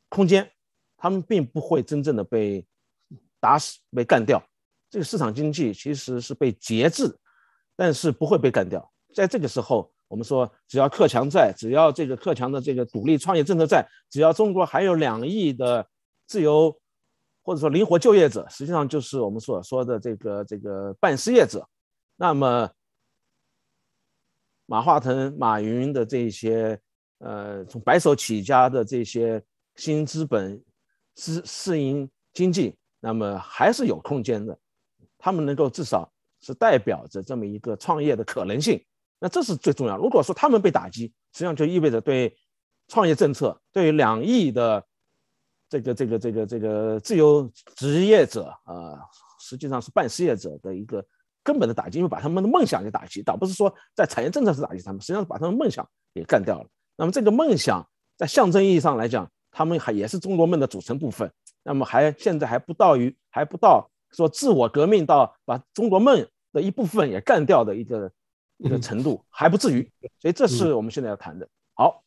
空间，他们并不会真正的被打死、被干掉。这个市场经济其实是被节制，但是不会被干掉。在这个时候，我们说只要克强在，只要这个克强的这个独立创业政策在，只要中国还有两亿的自由或者说灵活就业者，实际上就是我们所说的这个这个半失业者。那么，马化腾、马云的这些。呃，从白手起家的这些新资本适私营经济，那么还是有空间的。他们能够至少是代表着这么一个创业的可能性，那这是最重要。如果说他们被打击，实际上就意味着对创业政策、对两亿的这个这个这个这个自由职业者啊，实际上是半失业者的一个根本的打击，因为把他们的梦想给打击，倒不是说在产业政策上打击他们，实际上是把他们梦想给干掉了。那么这个梦想，在象征意义上来讲，他们还也是中国梦的组成部分。那么还现在还不到于还不到说自我革命到把中国梦的一部分也干掉的一个一个程度，还不至于。所以这是我们现在要谈的。好，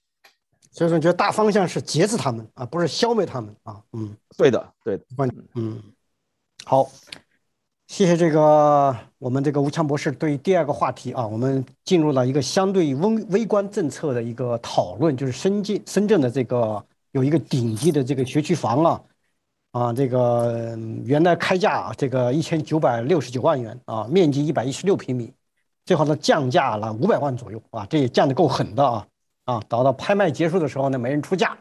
所以说你觉得大方向是节制他们啊，不是消灭他们啊。嗯，对的，对。的，嗯，好。谢谢这个，我们这个吴强博士对第二个话题啊，我们进入了一个相对温微观政策的一个讨论，就是深圳深圳的这个有一个顶级的这个学区房啊，啊，这个原来开价这个一千九百六十九万元啊，面积一百一十六平米，最后呢降价了五百万左右啊，这也降得够狠的啊，啊，等到拍卖结束的时候呢，没人出价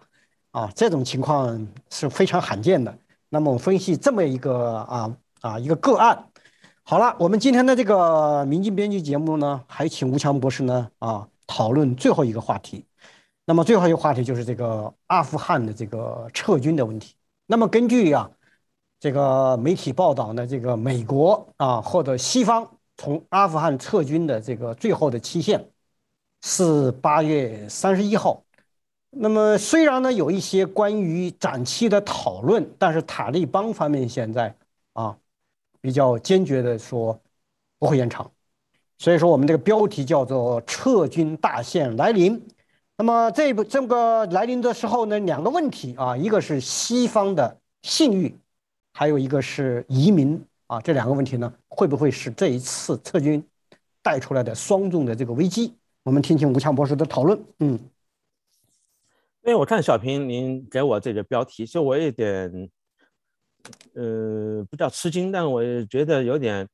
啊，这种情况是非常罕见的。那么我分析这么一个啊。啊，一个个案。好了，我们今天的这个《民进编辑节目呢，还请吴强博士呢啊讨论最后一个话题。那么最后一个话题就是这个阿富汗的这个撤军的问题。那么根据呀这个媒体报道呢，这个美国啊或者西方从阿富汗撤军的这个最后的期限是八月三十一号。那么虽然呢有一些关于展期的讨论，但是塔利班方面现在啊。比较坚决的说，不会延长，所以说我们这个标题叫做“撤军大限来临”。那么这不这个来临的时候呢，两个问题啊，一个是西方的信誉，还有一个是移民啊，这两个问题呢，会不会是这一次撤军带出来的双重的这个危机？我们听听吴强博士的讨论。嗯，因为我看小平您给我这个标题，其实我有点。呃，比较吃惊，但我觉得有点，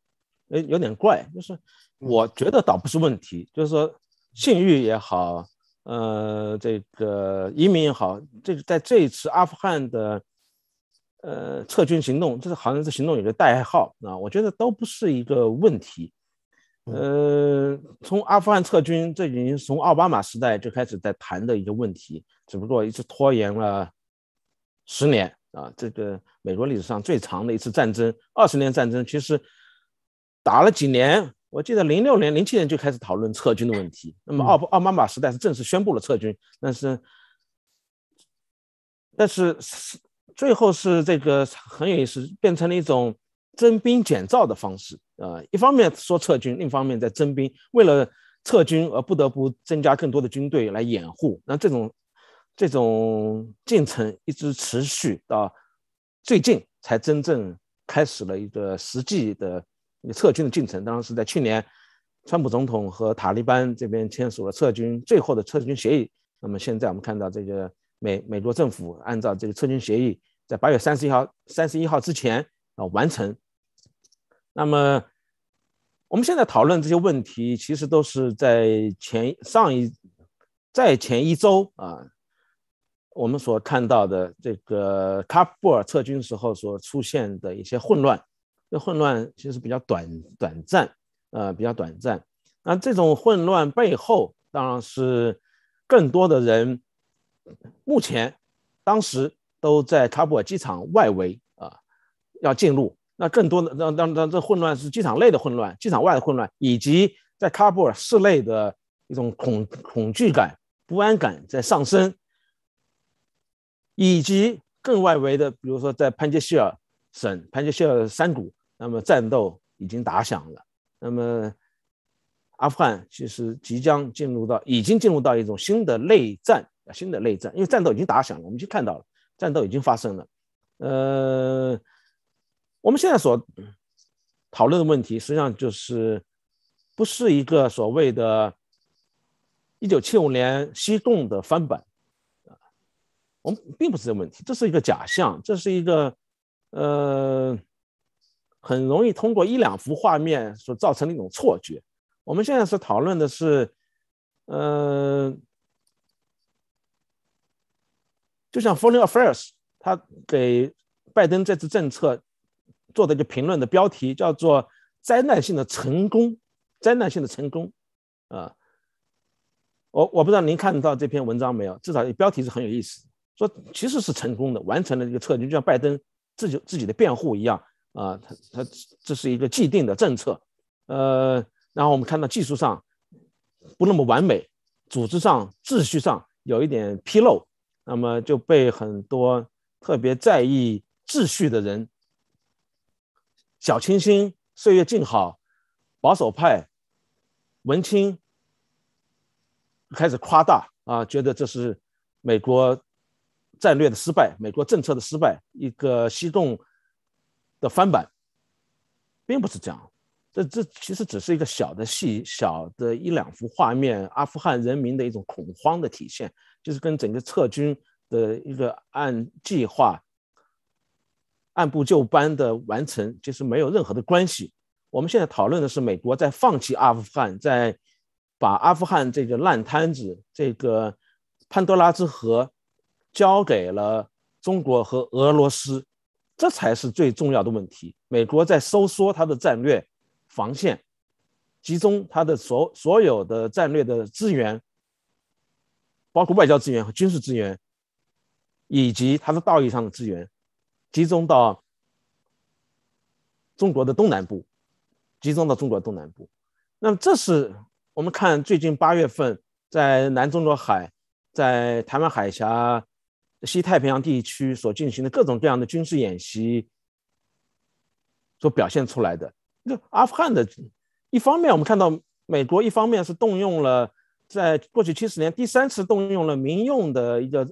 呃，有点怪。就是我觉得倒不是问题，就是说信誉也好，呃，这个移民也好，这在这一次阿富汗的呃撤军行动，这是好像是行动有个代号啊，我觉得都不是一个问题。呃，从阿富汗撤军，这已经从奥巴马时代就开始在谈的一个问题，只不过一直拖延了十年。啊，这个美国历史上最长的一次战争，二十年战争，其实打了几年。我记得零六年、零七年就开始讨论撤军的问题。那么，奥奥巴马时代是正式宣布了撤军，但是但是最后是这个很有意思，变成了一种增兵减灶的方式。呃，一方面说撤军，另一方面在增兵，为了撤军而不得不增加更多的军队来掩护。那这种。这种进程一直持续到最近才真正开始了一个实际的撤军的进程。当时在去年，川普总统和塔利班这边签署了撤军最后的撤军协议。那么现在我们看到，这个美美国政府按照这个撤军协议，在八月三十一号三十一号之前啊完成。那么我们现在讨论这些问题，其实都是在前上一在前一周啊。我们所看到的这个喀布尔撤军时候所出现的一些混乱，这混乱其实是比较短短暂，呃，比较短暂。那这种混乱背后，当然是更多的人，目前当时都在喀布尔机场外围啊，要进入。那更多的，那那那这混乱是机场内的混乱，机场外的混乱，以及在喀布尔市内的一种恐恐惧感、不安感在上升。以及更外围的，比如说在潘杰希尔省、潘杰希尔山谷，那么战斗已经打响了。那么，阿富汗其实即将进入到，已经进入到一种新的内战，新的内战，因为战斗已经打响了，我们已经看到了战斗已经发生了。呃，我们现在所讨论的问题，实际上就是不是一个所谓的1975年西贡的翻版。我们并不是这个问题，这是一个假象，这是一个，呃，很容易通过一两幅画面所造成的一种错觉。我们现在是讨论的是，呃，就像《Foreign Affairs》他给拜登这次政策做的一个评论的标题叫做“灾难性的成功”，灾难性的成功，啊，我我不知道您看到这篇文章没有，至少标题是很有意思。说其实是成功的，完成了一个策略，就像拜登自己自己的辩护一样啊，他他这是一个既定的政策，呃，然后我们看到技术上不那么完美，组织上、秩序上有一点纰漏，那么就被很多特别在意秩序的人，小清新、岁月静好、保守派、文青开始夸大啊，觉得这是美国。战略的失败，美国政策的失败，一个西洞的翻版，并不是这样。这这其实只是一个小的、细小的一两幅画面，阿富汗人民的一种恐慌的体现，就是跟整个撤军的一个按计划、按部就班的完成，其实没有任何的关系。我们现在讨论的是美国在放弃阿富汗，在把阿富汗这个烂摊子、这个潘多拉之盒。交给了中国和俄罗斯，这才是最重要的问题。美国在收缩它的战略防线，集中它的所所有的战略的资源，包括外交资源和军事资源，以及它的道义上的资源，集中到中国的东南部，集中到中国的东南部。那么，这是我们看最近八月份在南中国海，在台湾海峡。西太平洋地区所进行的各种各样的军事演习，所表现出来的。那阿富汗的，一方面我们看到，美国一方面是动用了在过去七十年第三次动用了民用的一个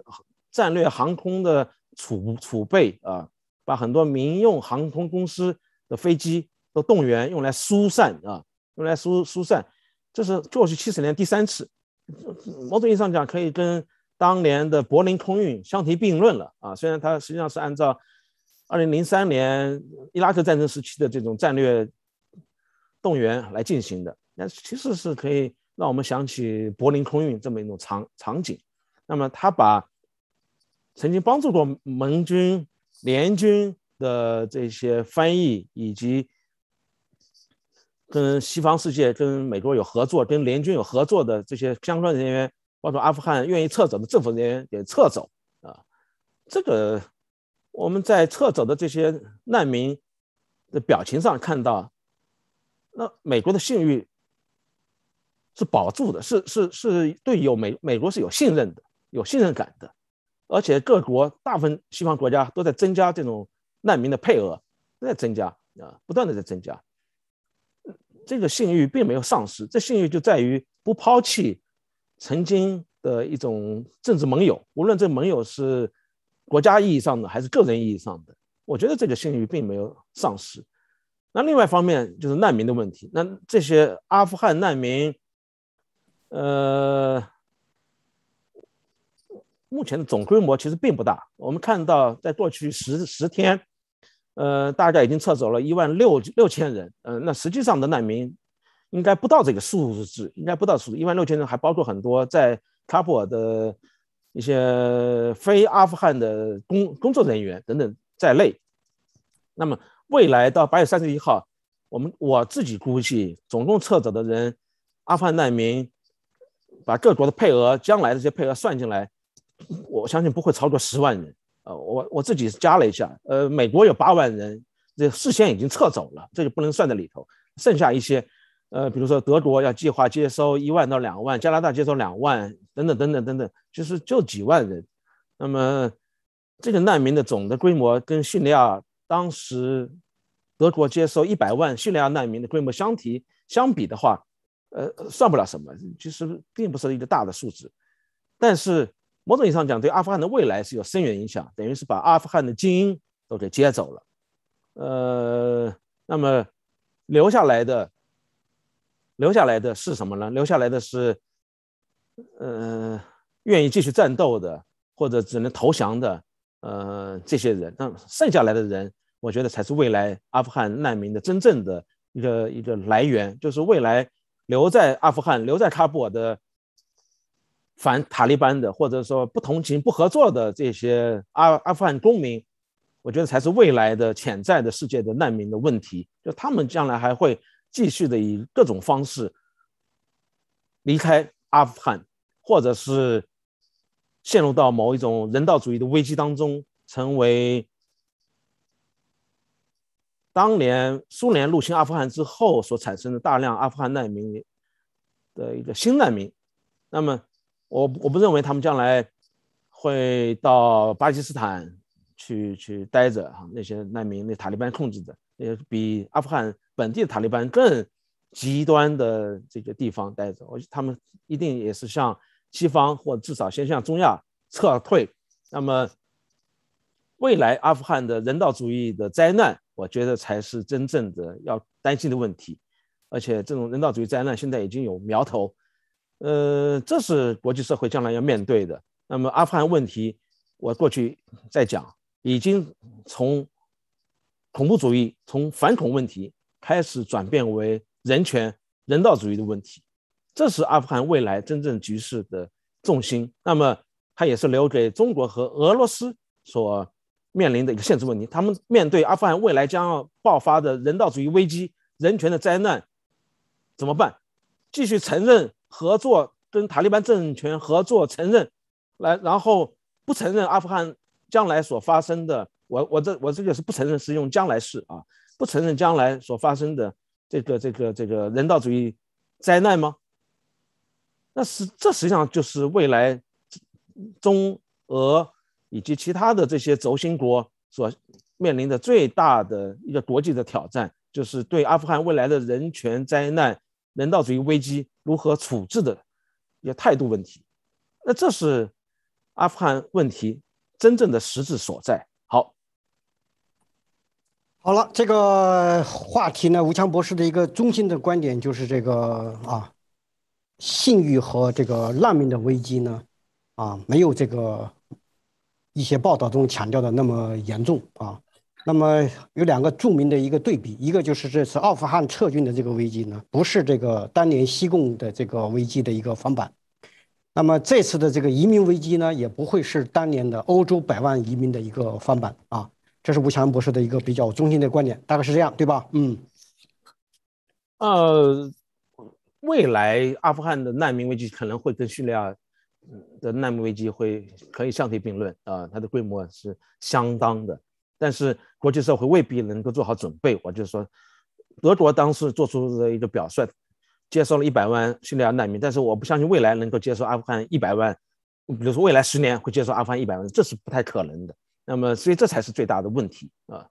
战略航空的储储备啊，把很多民用航空公司的飞机都动员用来疏散啊，用来疏疏散，这是过去七十年第三次，某种意义上讲可以跟。当年的柏林空运相提并论了啊！虽然它实际上是按照二零零三年伊拉克战争时期的这种战略动员来进行的，那其实是可以让我们想起柏林空运这么一种场场景。那么，他把曾经帮助过盟军联军的这些翻译，以及跟西方世界、跟美国有合作、跟联军有合作的这些相关人员。包括阿富汗愿意撤走的政府人员也撤走啊，这个我们在撤走的这些难民的表情上看到，那美国的信誉是保住的，是是是对有美美国是有信任的、有信任感的，而且各国大部分西方国家都在增加这种难民的配额，都在增加啊，不断的在增加，这个信誉并没有丧失，这信誉就在于不抛弃。曾经的一种政治盟友，无论这盟友是国家意义上的还是个人意义上的，我觉得这个信誉并没有丧失。那另外一方面就是难民的问题，那这些阿富汗难民，呃，目前的总规模其实并不大。我们看到，在过去十十天，呃，大概已经撤走了一万六六千人，嗯，那实际上的难民。应该不到这个数字，应该不到数字一万六千人，还包括很多在喀布尔的一些非阿富汗的工工作人员等等在内。那么未来到八月三十一号，我们我自己估计，总共撤走的人，阿富汗难民，把各国的配额，将来这些配额算进来，我相信不会超过十万人。呃，我我自己加了一下，呃，美国有八万人，这事先已经撤走了，这就不能算在里头，剩下一些。呃，比如说德国要计划接收一万到两万，加拿大接收两万，等等等等等等，就是就几万人。那么这个难民的总的规模跟叙利亚当时德国接收一百万叙利亚难民的规模相提相比的话，呃，算不了什么，其实并不是一个大的数字。但是某种意义上讲，对阿富汗的未来是有深远影响，等于是把阿富汗的精英都给接走了。呃，那么留下来的。留下来的是什么呢？留下来的是，呃，愿意继续战斗的，或者只能投降的，呃，这些人。那剩下来的人，我觉得才是未来阿富汗难民的真正的一个一个来源，就是未来留在阿富汗、留在喀布尔的反塔利班的，或者说不同情、不合作的这些阿阿富汗公民，我觉得才是未来的潜在的世界的难民的问题，就他们将来还会。继续的以各种方式离开阿富汗，或者是陷入到某一种人道主义的危机当中，成为当年苏联入侵阿富汗之后所产生的大量阿富汗难民的一个新难民。那么，我我不认为他们将来会到巴基斯坦去去待着哈，那些难民那塔利班控制的，也比阿富汗。本地塔利班更极端的这个地方着。我他们一定也是向西方，或至少先向中亚撤退。那么，未来阿富汗的人道主义的灾难，我觉得才是真正的要担心的问题。而且，这种人道主义灾难现在已经有苗头，呃，这是国际社会将来要面对的。那么，阿富汗问题，我过去在讲，已经从恐怖主义，从反恐问题。开始转变为人权、人道主义的问题，这是阿富汗未来真正局势的重心。那么，它也是留给中国和俄罗斯所面临的一个现实问题。他们面对阿富汗未来将要爆发的人道主义危机、人权的灾难，怎么办？继续承认合作，跟塔利班政权合作承认，来，然后不承认阿富汗将来所发生的。我我这我这个是不承认，是用将来式啊。不承认将来所发生的这个、这个、这个人道主义灾难吗？那是这实际上就是未来中俄以及其他的这些轴心国所面临的最大的一个国际的挑战，就是对阿富汗未来的人权灾难、人道主义危机如何处置的一个态度问题。那这是阿富汗问题真正的实质所在。好了，这个话题呢，吴强博士的一个中心的观点就是这个啊，信誉和这个难民的危机呢，啊，没有这个一些报道中强调的那么严重啊。那么有两个著名的一个对比，一个就是这次阿富汗撤军的这个危机呢，不是这个当年西贡的这个危机的一个翻版。那么这次的这个移民危机呢，也不会是当年的欧洲百万移民的一个翻版啊。这是吴强博士的一个比较中心的观点，大概是这样，对吧？嗯，呃，未来阿富汗的难民危机可能会跟叙利亚的难民危机会可以相提并论啊，它的规模是相当的，但是国际社会未必能够做好准备。我就说，德国当时做出的一个表率，接收了一百万叙利亚难民，但是我不相信未来能够接收阿富汗一百万，比如说未来十年会接受阿富汗一百万，这是不太可能的。那么，所以这才是最大的问题啊！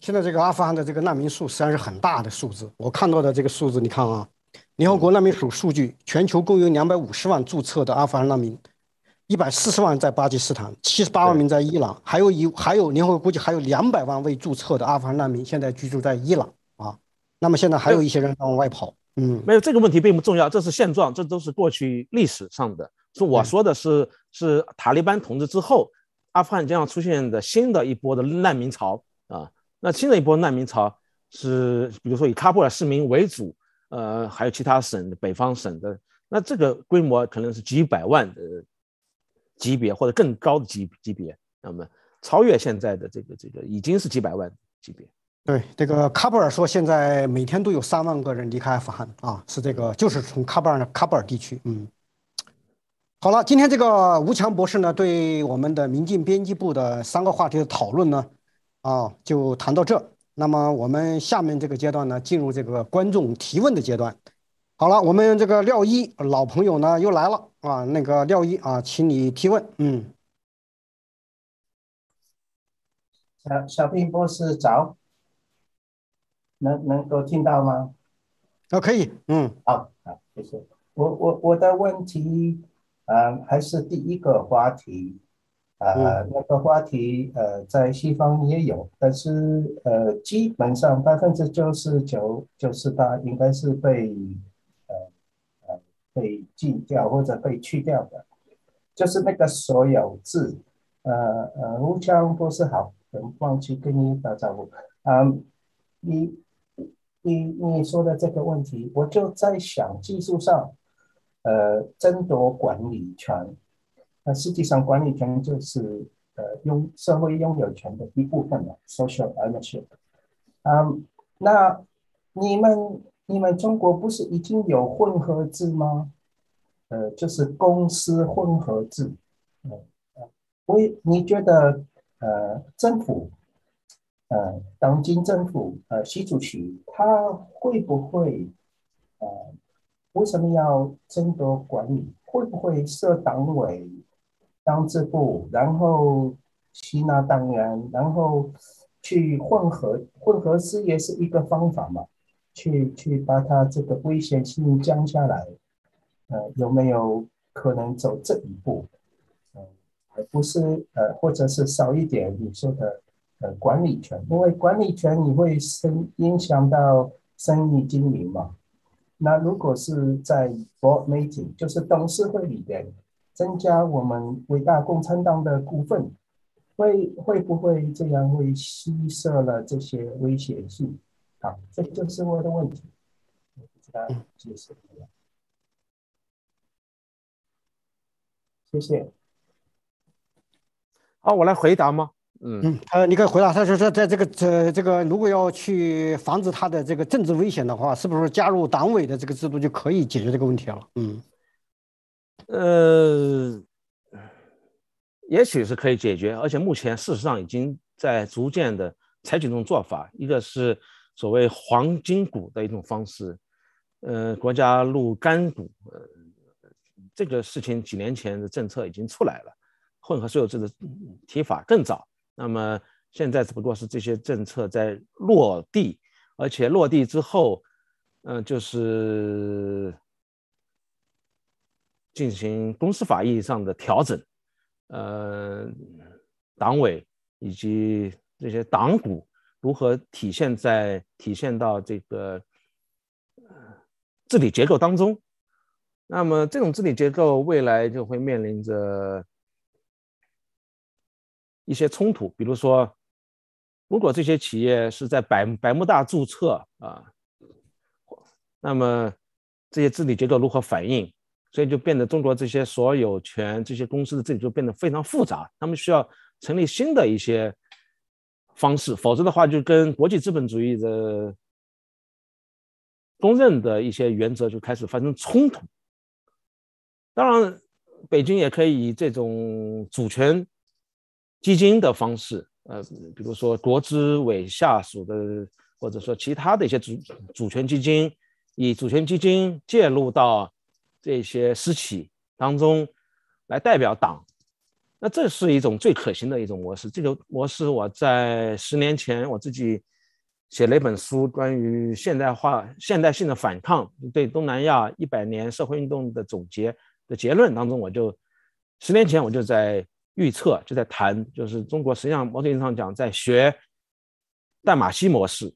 现在这个阿富汗的这个难民数实际上是很大的数字。我看到的这个数字，你看啊，联合国难民署数据，全球共有两百五十万注册的阿富汗难民，一百四十万在巴基斯坦，七十八万名在伊朗，还有一还有联合国估计还有两百万未注册的阿富汗难民，现在居住在伊朗啊。那么现在还有一些人在往外跑，嗯，没有这个问题并不重要，这是现状，这都是过去历史上的。是我说的是是塔利班统治之后。阿富汗将要出现的新的一波的难民潮啊，那新的一波难民潮是，比如说以喀布尔市民为主，呃，还有其他省、的北方省的，那这个规模可能是几百万的级别或者更高的级级别，那么超越现在的这个这个已经是几百万级别。对，这个喀布尔说现在每天都有三万个人离开阿富汗啊，是这个就是从喀布尔喀布尔地区，嗯。好了，今天这个吴强博士呢，对我们的民进编辑部的三个话题的讨论呢，啊，就谈到这。那么我们下面这个阶段呢，进入这个观众提问的阶段。好了，我们这个廖一老朋友呢又来了啊，那个廖一啊，请你提问。嗯，小小兵博士早，能能够听到吗？啊，可以。嗯，好，好，谢谢。我我我的问题。啊，还是第一个话题啊，那个话题呃，在西方也有，但是呃，基本上百分之九十九、九十八应该是被呃呃被禁掉或者被去掉的，就是那个所有字。呃呃，吴强不是好，忘记跟你打招呼。啊，你你你说的这个问题，我就在想技术上。呃，争夺管理权。那实际上，管理权就是呃拥社会拥有权的一部分嘛，social ownership。嗯，那你们你们中国不是已经有混合制吗？呃，就是公司混合制。嗯，我你觉得呃，政府呃，当今政府呃，习主席他会不会呃？为什么要争夺管理？会不会设党委、党支部，然后吸纳党员，然后去混合混合事业是一个方法嘛？去去把它这个危险性降下来。呃，有没有可能走这一步？嗯，而不是呃，或者是少一点你说的呃管理权，因为管理权你会生影响到生意经营嘛？那如果是在 board meeting，就是董事会里边增加我们伟大共产党的股份，会会不会这样会稀释了这些危险性？好，这就是我的问题，大解释谢谢。好，我来回答吗？嗯嗯，呃，你可以回答，他说说，在这个这这个，如果要去防止他的这个政治危险的话，是不是加入党委的这个制度就可以解决这个问题了？嗯，呃，也许是可以解决，而且目前事实上已经在逐渐的采取这种做法，一个是所谓黄金股的一种方式，呃，国家入干股，呃，这个事情几年前的政策已经出来了，混合所有制的提法更早。那么现在只不过是这些政策在落地，而且落地之后，嗯，就是进行公司法意义上的调整，呃，党委以及这些党股如何体现在体现到这个治理结构当中？那么这种治理结构未来就会面临着。一些冲突，比如说，如果这些企业是在百百慕大注册啊，那么这些治理结构如何反应？所以就变得中国这些所有权、这些公司的治理就变得非常复杂，他们需要成立新的一些方式，否则的话就跟国际资本主义的公认的一些原则就开始发生冲突。当然，北京也可以以这种主权。基金的方式，呃，比如说国资委下属的，或者说其他的一些主主权基金，以主权基金介入到这些私企当中来代表党，那这是一种最可行的一种模式。这个模式我在十年前我自己写了一本书，关于现代化现代性的反抗对东南亚一百年社会运动的总结的结论当中，我就十年前我就在。预测就在谈，就是中国实际上某种意义上讲在学淡马锡模式。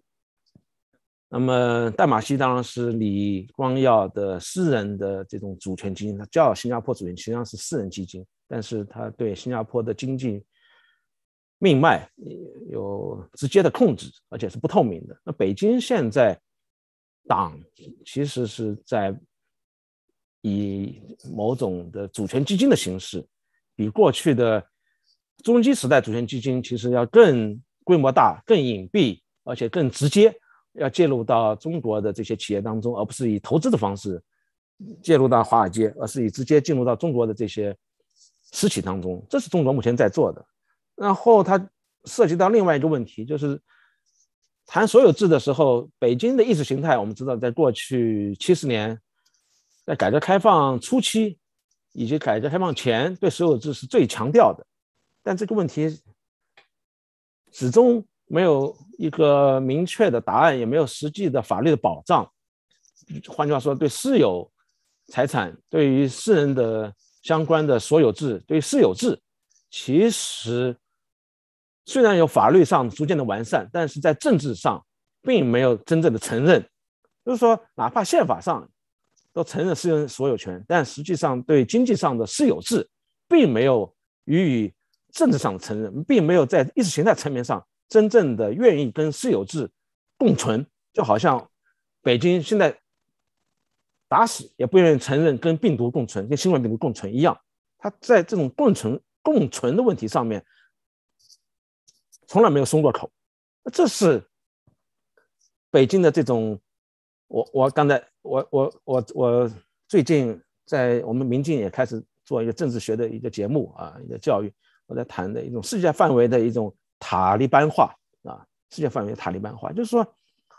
那么淡马锡当然是李光耀的私人的这种主权基金，他叫新加坡主权，实际上是私人基金，但是他对新加坡的经济命脉有直接的控制，而且是不透明的。那北京现在党其实是在以某种的主权基金的形式。比过去的中基时代主权基金其实要更规模大、更隐蔽，而且更直接，要介入到中国的这些企业当中，而不是以投资的方式介入到华尔街，而是以直接进入到中国的这些私企当中。这是中国目前在做的。然后它涉及到另外一个问题，就是谈所有制的时候，北京的意识形态，我们知道，在过去七十年，在改革开放初期。以及改革开放前对所有制是最强调的，但这个问题始终没有一个明确的答案，也没有实际的法律的保障。换句话说，对私有财产，对于私人的相关的所有制，对私有制，其实虽然有法律上逐渐的完善，但是在政治上并没有真正的承认。就是说，哪怕宪法上。都承认私人所有权，但实际上对经济上的私有制，并没有予以政治上的承认，并没有在意识形态层面上真正的愿意跟私有制共存，就好像北京现在打死也不愿意承认跟病毒共存，跟新冠病毒共存一样，他在这种共存共存的问题上面从来没有松过口，这是北京的这种。我我刚才我我我我最近在我们民进也开始做一个政治学的一个节目啊，一个教育，我在谈的一种世界范围的一种塔利班化啊，世界范围塔利班化，就是说，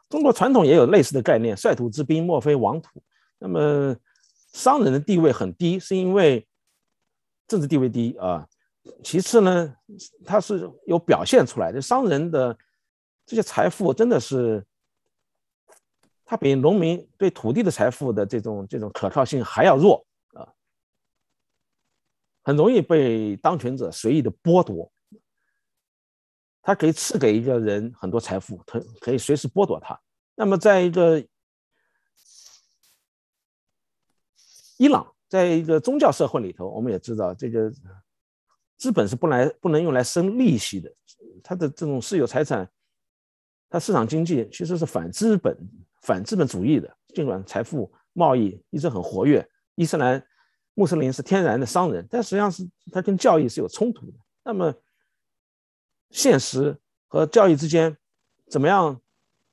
中国传统也有类似的概念，率土之滨，莫非王土。那么，商人的地位很低，是因为政治地位低啊。其次呢，他是有表现出来的，商人的这些财富真的是。它比农民对土地的财富的这种这种可靠性还要弱啊，很容易被当权者随意的剥夺。它可以赐给一个人很多财富，可可以随时剥夺他。那么，在一个伊朗，在一个宗教社会里头，我们也知道，这个资本是不来不能用来生利息的，它的这种私有财产，它市场经济其实是反资本。反资本主义的，尽管财富贸易一直很活跃，伊斯兰穆斯林是天然的商人，但实际上是他跟教育是有冲突的。那么，现实和教育之间怎么样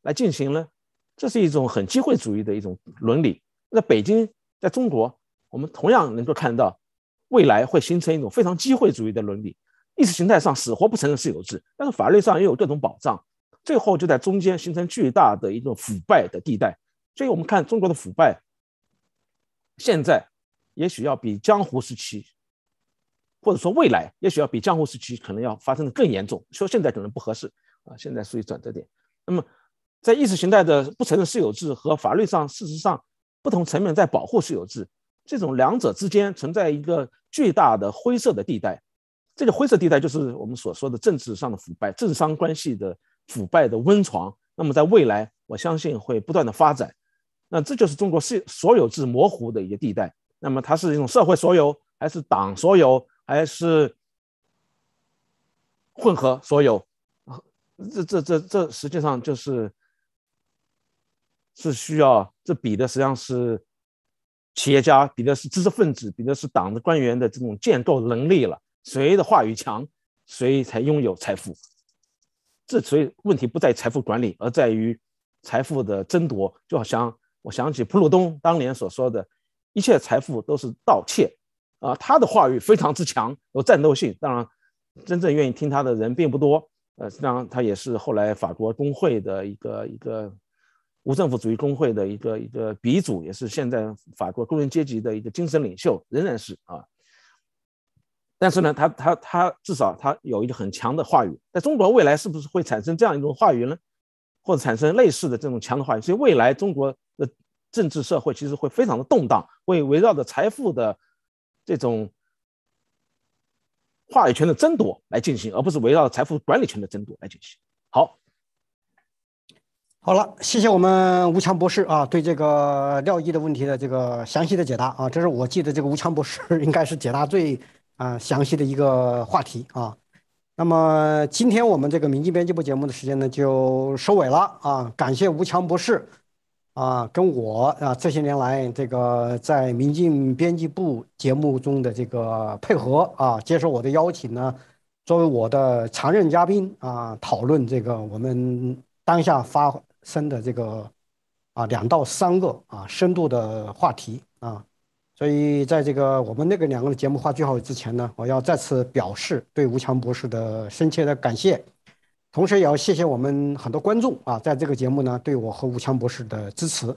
来进行呢？这是一种很机会主义的一种伦理。那北京在中国，我们同样能够看到，未来会形成一种非常机会主义的伦理。意识形态上死活不承认私有制，但是法律上也有各种保障。最后就在中间形成巨大的一个腐败的地带，所以我们看中国的腐败，现在也许要比江湖时期，或者说未来也许要比江湖时期可能要发生的更严重。说现在可能不合适啊，现在属于转折点。那么，在意识形态的不承认私有制和法律上事实上不同层面在保护私有制，这种两者之间存在一个巨大的灰色的地带。这个灰色地带就是我们所说的政治上的腐败、政商关系的。腐败的温床，那么在未来，我相信会不断的发展。那这就是中国是所有制模糊的一个地带。那么它是一种社会所有，还是党所有，还是混合所有？这这这这实际上就是是需要这比的，实际上是企业家比的是知识分子，比的是党的官员的这种建构能力了。谁的话语强，谁才拥有财富。这所以问题不在于财富管理，而在于财富的争夺。就好像我想起普鲁东当年所说的：“一切财富都是盗窃。”啊，他的话语非常之强，有战斗性。当然，真正愿意听他的人并不多。呃，当然，他也是后来法国工会的一个一个无政府主义工会的一个一个鼻祖，也是现在法国工人阶级的一个精神领袖，仍然是啊。但是呢，他他他至少他有一个很强的话语，在中国未来是不是会产生这样一种话语呢？或者产生类似的这种强的话语？所以未来中国的政治社会其实会非常的动荡，会围绕着财富的这种话语权的争夺来进行，而不是围绕财富管理权的争夺来进行。好，好了，谢谢我们吴强博士啊，对这个廖一的问题的这个详细的解答啊，这是我记得这个吴强博士应该是解答最。啊，详细的一个话题啊。那么今天我们这个民进编辑部节目的时间呢，就收尾了啊。感谢吴强博士啊，跟我啊这些年来这个在民进编辑部节目中的这个配合啊，接受我的邀请呢，作为我的常任嘉宾啊，讨论这个我们当下发生的这个啊两到三个啊深度的话题啊。所以，在这个我们那个两个节目画句号之前呢，我要再次表示对吴强博士的深切的感谢，同时也要谢谢我们很多观众啊，在这个节目呢对我和吴强博士的支持。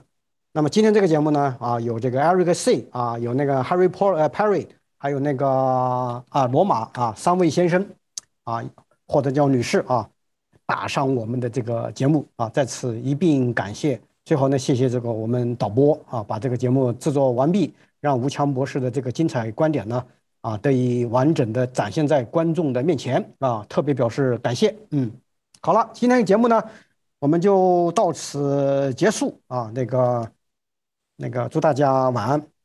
那么今天这个节目呢啊，有这个 Eric C 啊，有那个 Harry Paul Perry，还有那个啊罗马啊三位先生，啊或者叫女士啊，打上我们的这个节目啊，再次一并感谢。最后呢，谢谢这个我们导播啊，把这个节目制作完毕。让吴强博士的这个精彩观点呢，啊，得以完整的展现在观众的面前啊，特别表示感谢。嗯，好了，今天的节目呢，我们就到此结束啊，那个，那个，祝大家晚安。